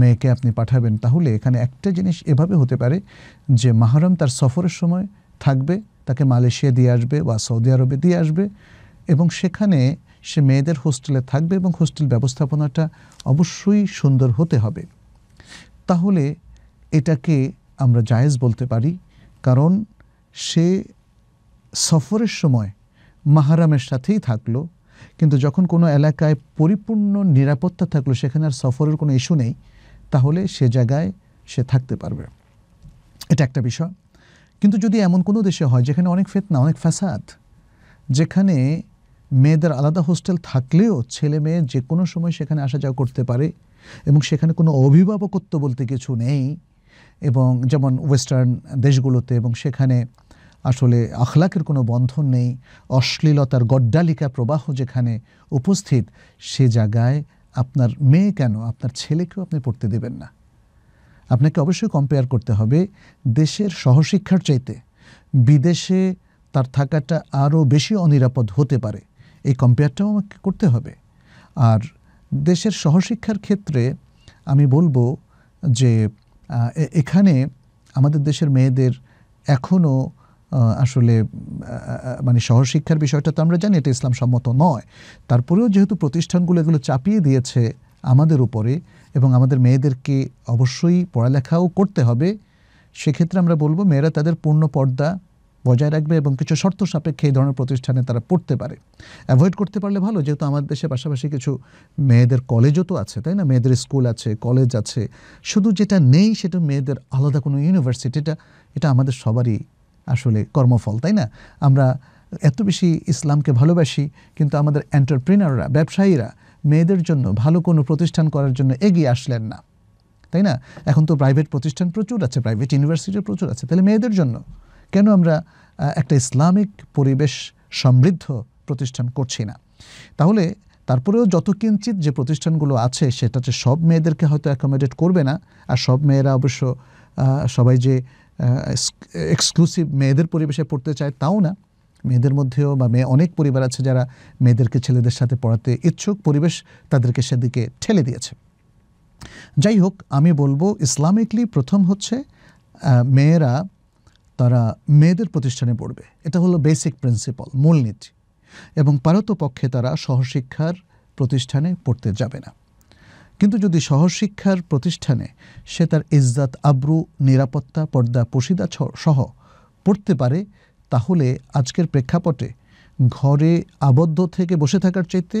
মেয়েকে আপনি পাঠাবেন তাহলে এখানে একটা জিনিস এভাবে হতে পারে যে মাহরম তার সফরের সময় থাকবে তাকে মালয়েশিয়া দিয়ে আসবে বা সৌদি আরবে দিয়ে আসবে এবং সেখানে সে মেয়েদের হোস্টেলে থাকবে এবং হোস্টেল ব্যবস্থাপনাটা অবশ্যই সুন্দর হতে হবে তাহলে এটাকে আমরা জায়েজ বলতে পারি কারণ সে সফরের সময় মাহারামের সাথেই থাকলো কিন্তু যখন কোনো এলাকায় পরিপূর্ণ নিরাপত্তা থাকলো সেখানে আর সফরের কোনো ইস্যু নেই তাহলে সে জায়গায় সে থাকতে পারবে এটা একটা বিষয় কিন্তু যদি এমন কোনো দেশে হয় যেখানে অনেক ফেতনা অনেক ফ্যাসাদ যেখানে মেয়েদের আলাদা হোস্টেল থাকলেও ছেলে মেয়ে যে কোনো সময় সেখানে আসা যাওয়া করতে পারে এবং সেখানে কোনো অভিভাবকত্ব বলতে কিছু নেই এবং যেমন ওয়েস্টার্ন দেশগুলোতে এবং সেখানে আসলে আখলাকের কোনো বন্ধন নেই অশ্লীলতার গড্ডালিকা প্রবাহ যেখানে উপস্থিত সে জায়গায় আপনার মেয়ে কেন আপনার ছেলেকেও আপনি পড়তে দেবেন না আপনাকে অবশ্যই কম্পেয়ার করতে হবে দেশের সহশিক্ষার চাইতে বিদেশে তার থাকাটা আরও বেশি অনিরাপদ হতে পারে এই কম্পেয়ারটাও আমাকে করতে হবে আর দেশের সহশিক্ষার ক্ষেত্রে আমি বলবো যে এখানে আমাদের দেশের মেয়েদের এখনও আসলে মানে শিক্ষার বিষয়টা তো আমরা জানি এটা ইসলাম সম্মত নয় তারপরেও যেহেতু প্রতিষ্ঠানগুলো এগুলো চাপিয়ে দিয়েছে আমাদের উপরে এবং আমাদের মেয়েদেরকে অবশ্যই পড়ালেখাও করতে হবে সেক্ষেত্রে আমরা বলবো মেয়েরা তাদের পূর্ণ পর্দা বজায় রাখবে এবং কিছু শর্ত সাপেক্ষে এই ধরনের প্রতিষ্ঠানে তারা পড়তে পারে অ্যাভয়েড করতে পারলে ভালো যেহেতু আমাদের দেশে পাশাপাশি কিছু মেয়েদের কলেজও তো আছে তাই না মেয়েদের স্কুল আছে কলেজ আছে শুধু যেটা নেই সেটা মেয়েদের আলাদা কোনো ইউনিভার্সিটিটা এটা আমাদের সবারই আসলে কর্মফল তাই না আমরা এত বেশি ইসলামকে ভালোবাসি কিন্তু আমাদের এন্টারপ্রিনাররা ব্যবসায়ীরা মেয়েদের জন্য ভালো কোনো প্রতিষ্ঠান করার জন্য এগিয়ে আসলেন না তাই না এখন তো প্রাইভেট প্রতিষ্ঠান প্রচুর আছে প্রাইভেট ইউনিভার্সিটি প্রচুর আছে তাহলে মেয়েদের জন্য কেন আমরা একটা ইসলামিক পরিবেশ সমৃদ্ধ প্রতিষ্ঠান করছি না তাহলে তারপরেও যত কিঞ্চিত যে প্রতিষ্ঠানগুলো আছে সেটাতে সব মেয়েদেরকে হয়তো অ্যাকোমোডেট করবে না আর সব মেয়েরা অবশ্য সবাই যে এক্সক্লুসিভ মেয়েদের পরিবেশে পড়তে চায় তাও না মেয়েদের মধ্যেও বা মেয়ে অনেক পরিবার আছে যারা মেয়েদেরকে ছেলেদের সাথে পড়াতে ইচ্ছুক পরিবেশ তাদেরকে সেদিকে ঠেলে দিয়েছে যাই হোক আমি বলবো ইসলামিকলি প্রথম হচ্ছে মেয়েরা তারা মেয়েদের প্রতিষ্ঠানে পড়বে এটা হলো বেসিক প্রিন্সিপাল মূলনীতি এবং পারতপক্ষে তারা সহশিক্ষার প্রতিষ্ঠানে পড়তে যাবে না কিন্তু যদি সহশিক্ষার প্রতিষ্ঠানে সে তার ইজ্জাত আব্রু নিরাপত্তা পর্দা পশিদা সহ পড়তে পারে তাহলে আজকের প্রেক্ষাপটে ঘরে আবদ্ধ থেকে বসে থাকার চাইতে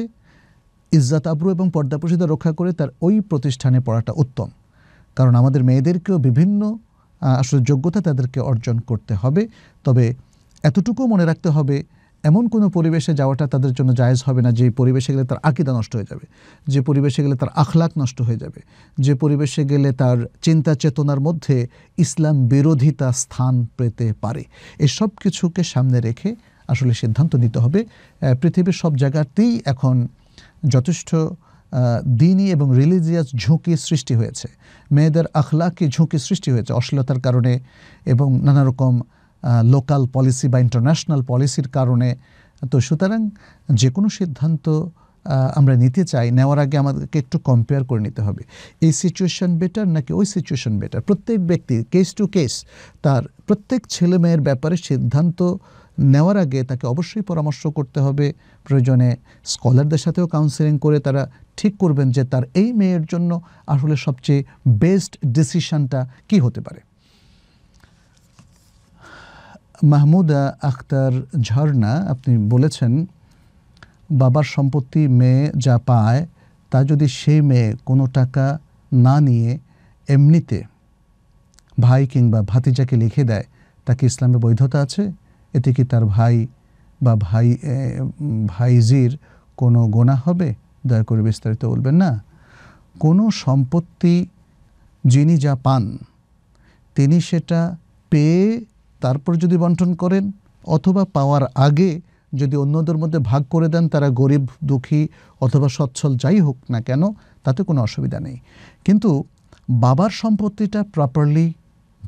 ইজ্জাত আব্রু এবং পর্দা পশিদা রক্ষা করে তার ওই প্রতিষ্ঠানে পড়াটা উত্তম কারণ আমাদের মেয়েদেরকেও বিভিন্ন আসলে যোগ্যতা তাদেরকে অর্জন করতে হবে তবে এতটুকু মনে রাখতে হবে এমন কোনো পরিবেশে যাওয়াটা তাদের জন্য জায়েজ হবে না যে পরিবেশে গেলে তার আকিদা নষ্ট হয়ে যাবে যে পরিবেশে গেলে তার আখলাক নষ্ট হয়ে যাবে যে পরিবেশে গেলে তার চিন্তা চেতনার মধ্যে ইসলাম বিরোধিতা স্থান পেতে পারে এসব কিছুকে সামনে রেখে আসলে সিদ্ধান্ত নিতে হবে পৃথিবীর সব জায়গাতেই এখন যথেষ্ট দিনই এবং রিলিজিয়াস ঝুঁকি সৃষ্টি হয়েছে মেয়েদের আখলাকি ঝুঁকি সৃষ্টি হয়েছে অশ্লীলতার কারণে এবং নানা রকম লোকাল পলিসি বা ইন্টারন্যাশনাল পলিসির কারণে তো সুতরাং যে কোনো সিদ্ধান্ত আমরা নিতে চাই নেওয়ার আগে আমাদেরকে একটু কম্পেয়ার করে নিতে হবে এই সিচুয়েশন বেটার নাকি ওই সিচুয়েশন বেটার প্রত্যেক ব্যক্তি কেস টু কেস তার প্রত্যেক ছেলে মেয়ের ব্যাপারে সিদ্ধান্ত নেওয়ার আগে তাকে অবশ্যই পরামর্শ করতে হবে প্রয়োজনে স্কলারদের সাথেও কাউন্সেলিং করে তারা ঠিক করবেন যে তার এই মেয়ের জন্য আসলে সবচেয়ে বেস্ট ডিসিশানটা কি হতে পারে মাহমুদা আখতার ঝর্ণা আপনি বলেছেন বাবার সম্পত্তি মেয়ে যা পায় তা যদি সেই মেয়ে কোনো টাকা না নিয়ে এমনিতে ভাই কিংবা ভাতিজাকে লিখে দেয় তাকে ইসলামে বৈধতা আছে এতে কি তার ভাই বা ভাই ভাইজির কোনো গোনা হবে দয়া করে বিস্তারিত বলবেন না কোনো সম্পত্তি যিনি যা পান তিনি সেটা পেয়ে তারপর যদি বন্টন করেন অথবা পাওয়ার আগে যদি অন্যদের মধ্যে ভাগ করে দেন তারা গরিব দুঃখী অথবা সচ্ছল যাই হোক না কেন তাতে কোনো অসুবিধা নেই কিন্তু বাবার সম্পত্তিটা প্রপারলি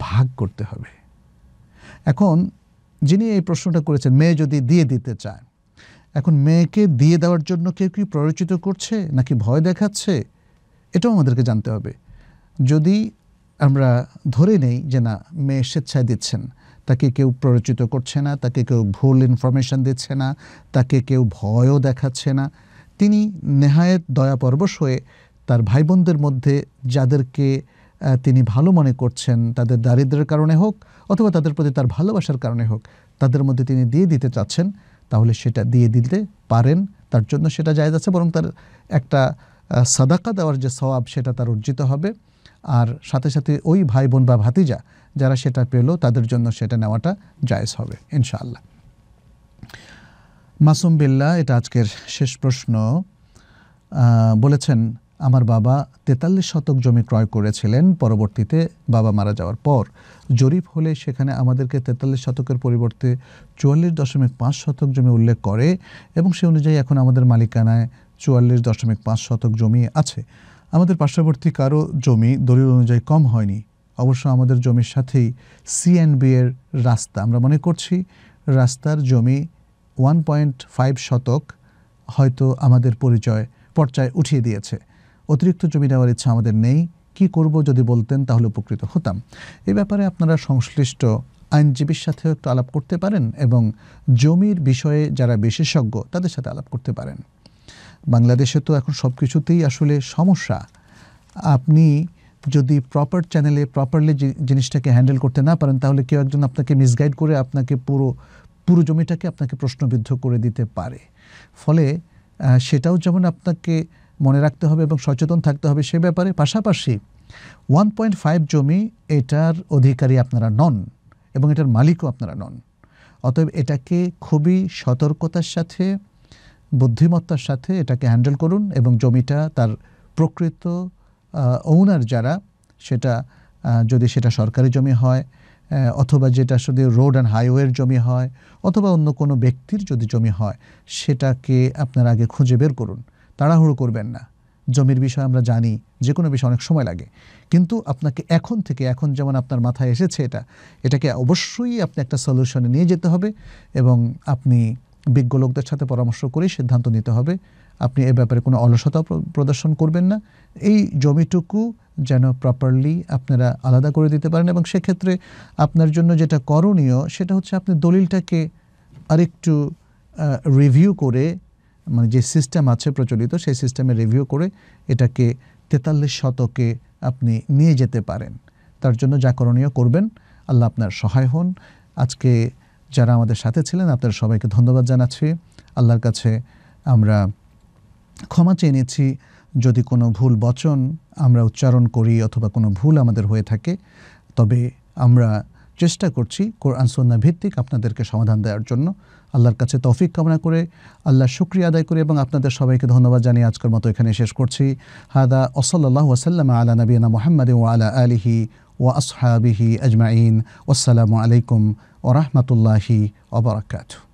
ভাগ করতে হবে এখন যিনি এই প্রশ্নটা করেছেন মেয়ে যদি দিয়ে দিতে চায় এখন মেয়েকে দিয়ে দেওয়ার জন্য কেউ কি প্ররোচিত করছে নাকি ভয় দেখাচ্ছে এটাও আমাদেরকে জানতে হবে যদি আমরা ধরে নেই যে না মেয়ে স্বেচ্ছায় দিচ্ছেন তাকে কেউ প্ররোচিত করছে না তাকে কেউ ভুল ইনফরমেশান দিচ্ছে না তাকে কেউ ভয়ও দেখাচ্ছে না তিনি দয়া দয়াপরবশ হয়ে তার ভাই বোনদের মধ্যে যাদেরকে তিনি ভালো মনে করছেন তাদের দারিদ্রের কারণে হোক অথবা তাদের প্রতি তার ভালোবাসার কারণে হোক তাদের মধ্যে তিনি দিয়ে দিতে চাচ্ছেন তাহলে সেটা দিয়ে দিতে পারেন তার জন্য সেটা যায় আছে বরং তার একটা সাদাকা দেওয়ার যে সওয়াব সেটা তার অর্জিত হবে আর সাথে সাথে ওই ভাই বোন বা ভাতিজা যারা সেটা পেল তাদের জন্য সেটা নেওয়াটা জায়জ হবে ইনশাআল্লাহ মাসুম বিল্লা এটা আজকের শেষ প্রশ্ন বলেছেন আমার বাবা তেতাল্লিশ শতক জমি ক্রয় করেছিলেন পরবর্তীতে বাবা মারা যাওয়ার পর জরিপ হলে সেখানে আমাদেরকে তেতাল্লিশ শতকের পরিবর্তে চুয়াল্লিশ দশমিক পাঁচ শতক জমি উল্লেখ করে এবং সে অনুযায়ী এখন আমাদের মালিকানায় চুয়াল্লিশ দশমিক পাঁচ শতক জমি আছে আমাদের পার্শ্ববর্তী কারো জমি দলিল অনুযায়ী কম হয়নি অবশ্য আমাদের জমির সাথেই সিএনবি এর রাস্তা আমরা মনে করছি রাস্তার জমি ওয়ান পয়েন্ট ফাইভ শতক হয়তো আমাদের পরিচয় পর্যায়ে উঠিয়ে দিয়েছে অতিরিক্ত জমি নেওয়ার ইচ্ছা আমাদের নেই কি করব যদি বলতেন তাহলে উপকৃত হতাম এ ব্যাপারে আপনারা সংশ্লিষ্ট আইনজীবীর সাথেও একটু আলাপ করতে পারেন এবং জমির বিষয়ে যারা বিশেষজ্ঞ তাদের সাথে আলাপ করতে পারেন বাংলাদেশে তো এখন সব কিছুতেই আসলে সমস্যা আপনি যদি প্রপার চ্যানেলে প্রপারলি জিনিসটাকে হ্যান্ডেল করতে না পারেন তাহলে কেউ একজন আপনাকে মিসগাইড করে আপনাকে পুরো পুরো জমিটাকে আপনাকে প্রশ্নবিদ্ধ করে দিতে পারে ফলে সেটাও যেমন আপনাকে মনে রাখতে হবে এবং সচেতন থাকতে হবে সে ব্যাপারে পাশাপাশি ওয়ান পয়েন্ট ফাইভ জমি এটার অধিকারী আপনারা নন এবং এটার মালিকও আপনারা নন অতএব এটাকে খুবই সতর্কতার সাথে বুদ্ধিমত্তার সাথে এটাকে হ্যান্ডেল করুন এবং জমিটা তার প্রকৃত ওনার যারা সেটা যদি সেটা সরকারি জমি হয় অথবা যেটা শুধু রোড অ্যান্ড হাইওয়ের জমি হয় অথবা অন্য কোনো ব্যক্তির যদি জমি হয় সেটাকে আপনার আগে খুঁজে বের করুন তাড়াহুড়ো করবেন না জমির বিষয় আমরা জানি যে কোনো বিষয়ে অনেক সময় লাগে কিন্তু আপনাকে এখন থেকে এখন যেমন আপনার মাথায় এসেছে এটা এটাকে অবশ্যই আপনি একটা সলিউশনে নিয়ে যেতে হবে এবং আপনি বিজ্ঞ লোকদের সাথে পরামর্শ করে সিদ্ধান্ত নিতে হবে আপনি এ ব্যাপারে কোনো অলসতা প্রদর্শন করবেন না এই জমিটুকু যেন প্রপারলি আপনারা আলাদা করে দিতে পারেন এবং সেক্ষেত্রে আপনার জন্য যেটা করণীয় সেটা হচ্ছে আপনি দলিলটাকে আরেকটু রিভিউ করে মানে যে সিস্টেম আছে প্রচলিত সেই সিস্টেমে রিভিউ করে এটাকে তেতাল্লিশ শতকে আপনি নিয়ে যেতে পারেন তার জন্য যা করণীয় করবেন আল্লাহ আপনার সহায় হন আজকে যারা আমাদের সাথে ছিলেন আপনার সবাইকে ধন্যবাদ জানাচ্ছি আল্লাহর কাছে আমরা ক্ষমা চেয়ে নিচ্ছি যদি কোনো ভুল বচন আমরা উচ্চারণ করি অথবা কোনো ভুল আমাদের হয়ে থাকে তবে আমরা চেষ্টা করছি কোরআন সন্না ভিত্তিক আপনাদেরকে সমাধান দেওয়ার জন্য আল্লাহর কাছে তৌফিক কামনা করে আল্লাহ শুক্রিয়া আদায় করে এবং আপনাদের সবাইকে ধন্যবাদ জানিয়ে আজকের মতো এখানে শেষ করছি হাদা ওসল্লাহ ওসাল্লাম আলা নবীনা মোহাম্মদ ও আলা আলিহি ও আসহাবিহি আজমাইন ওসালামু আলাইকুম ও রহমতুল্লাহি ওবরাকাতু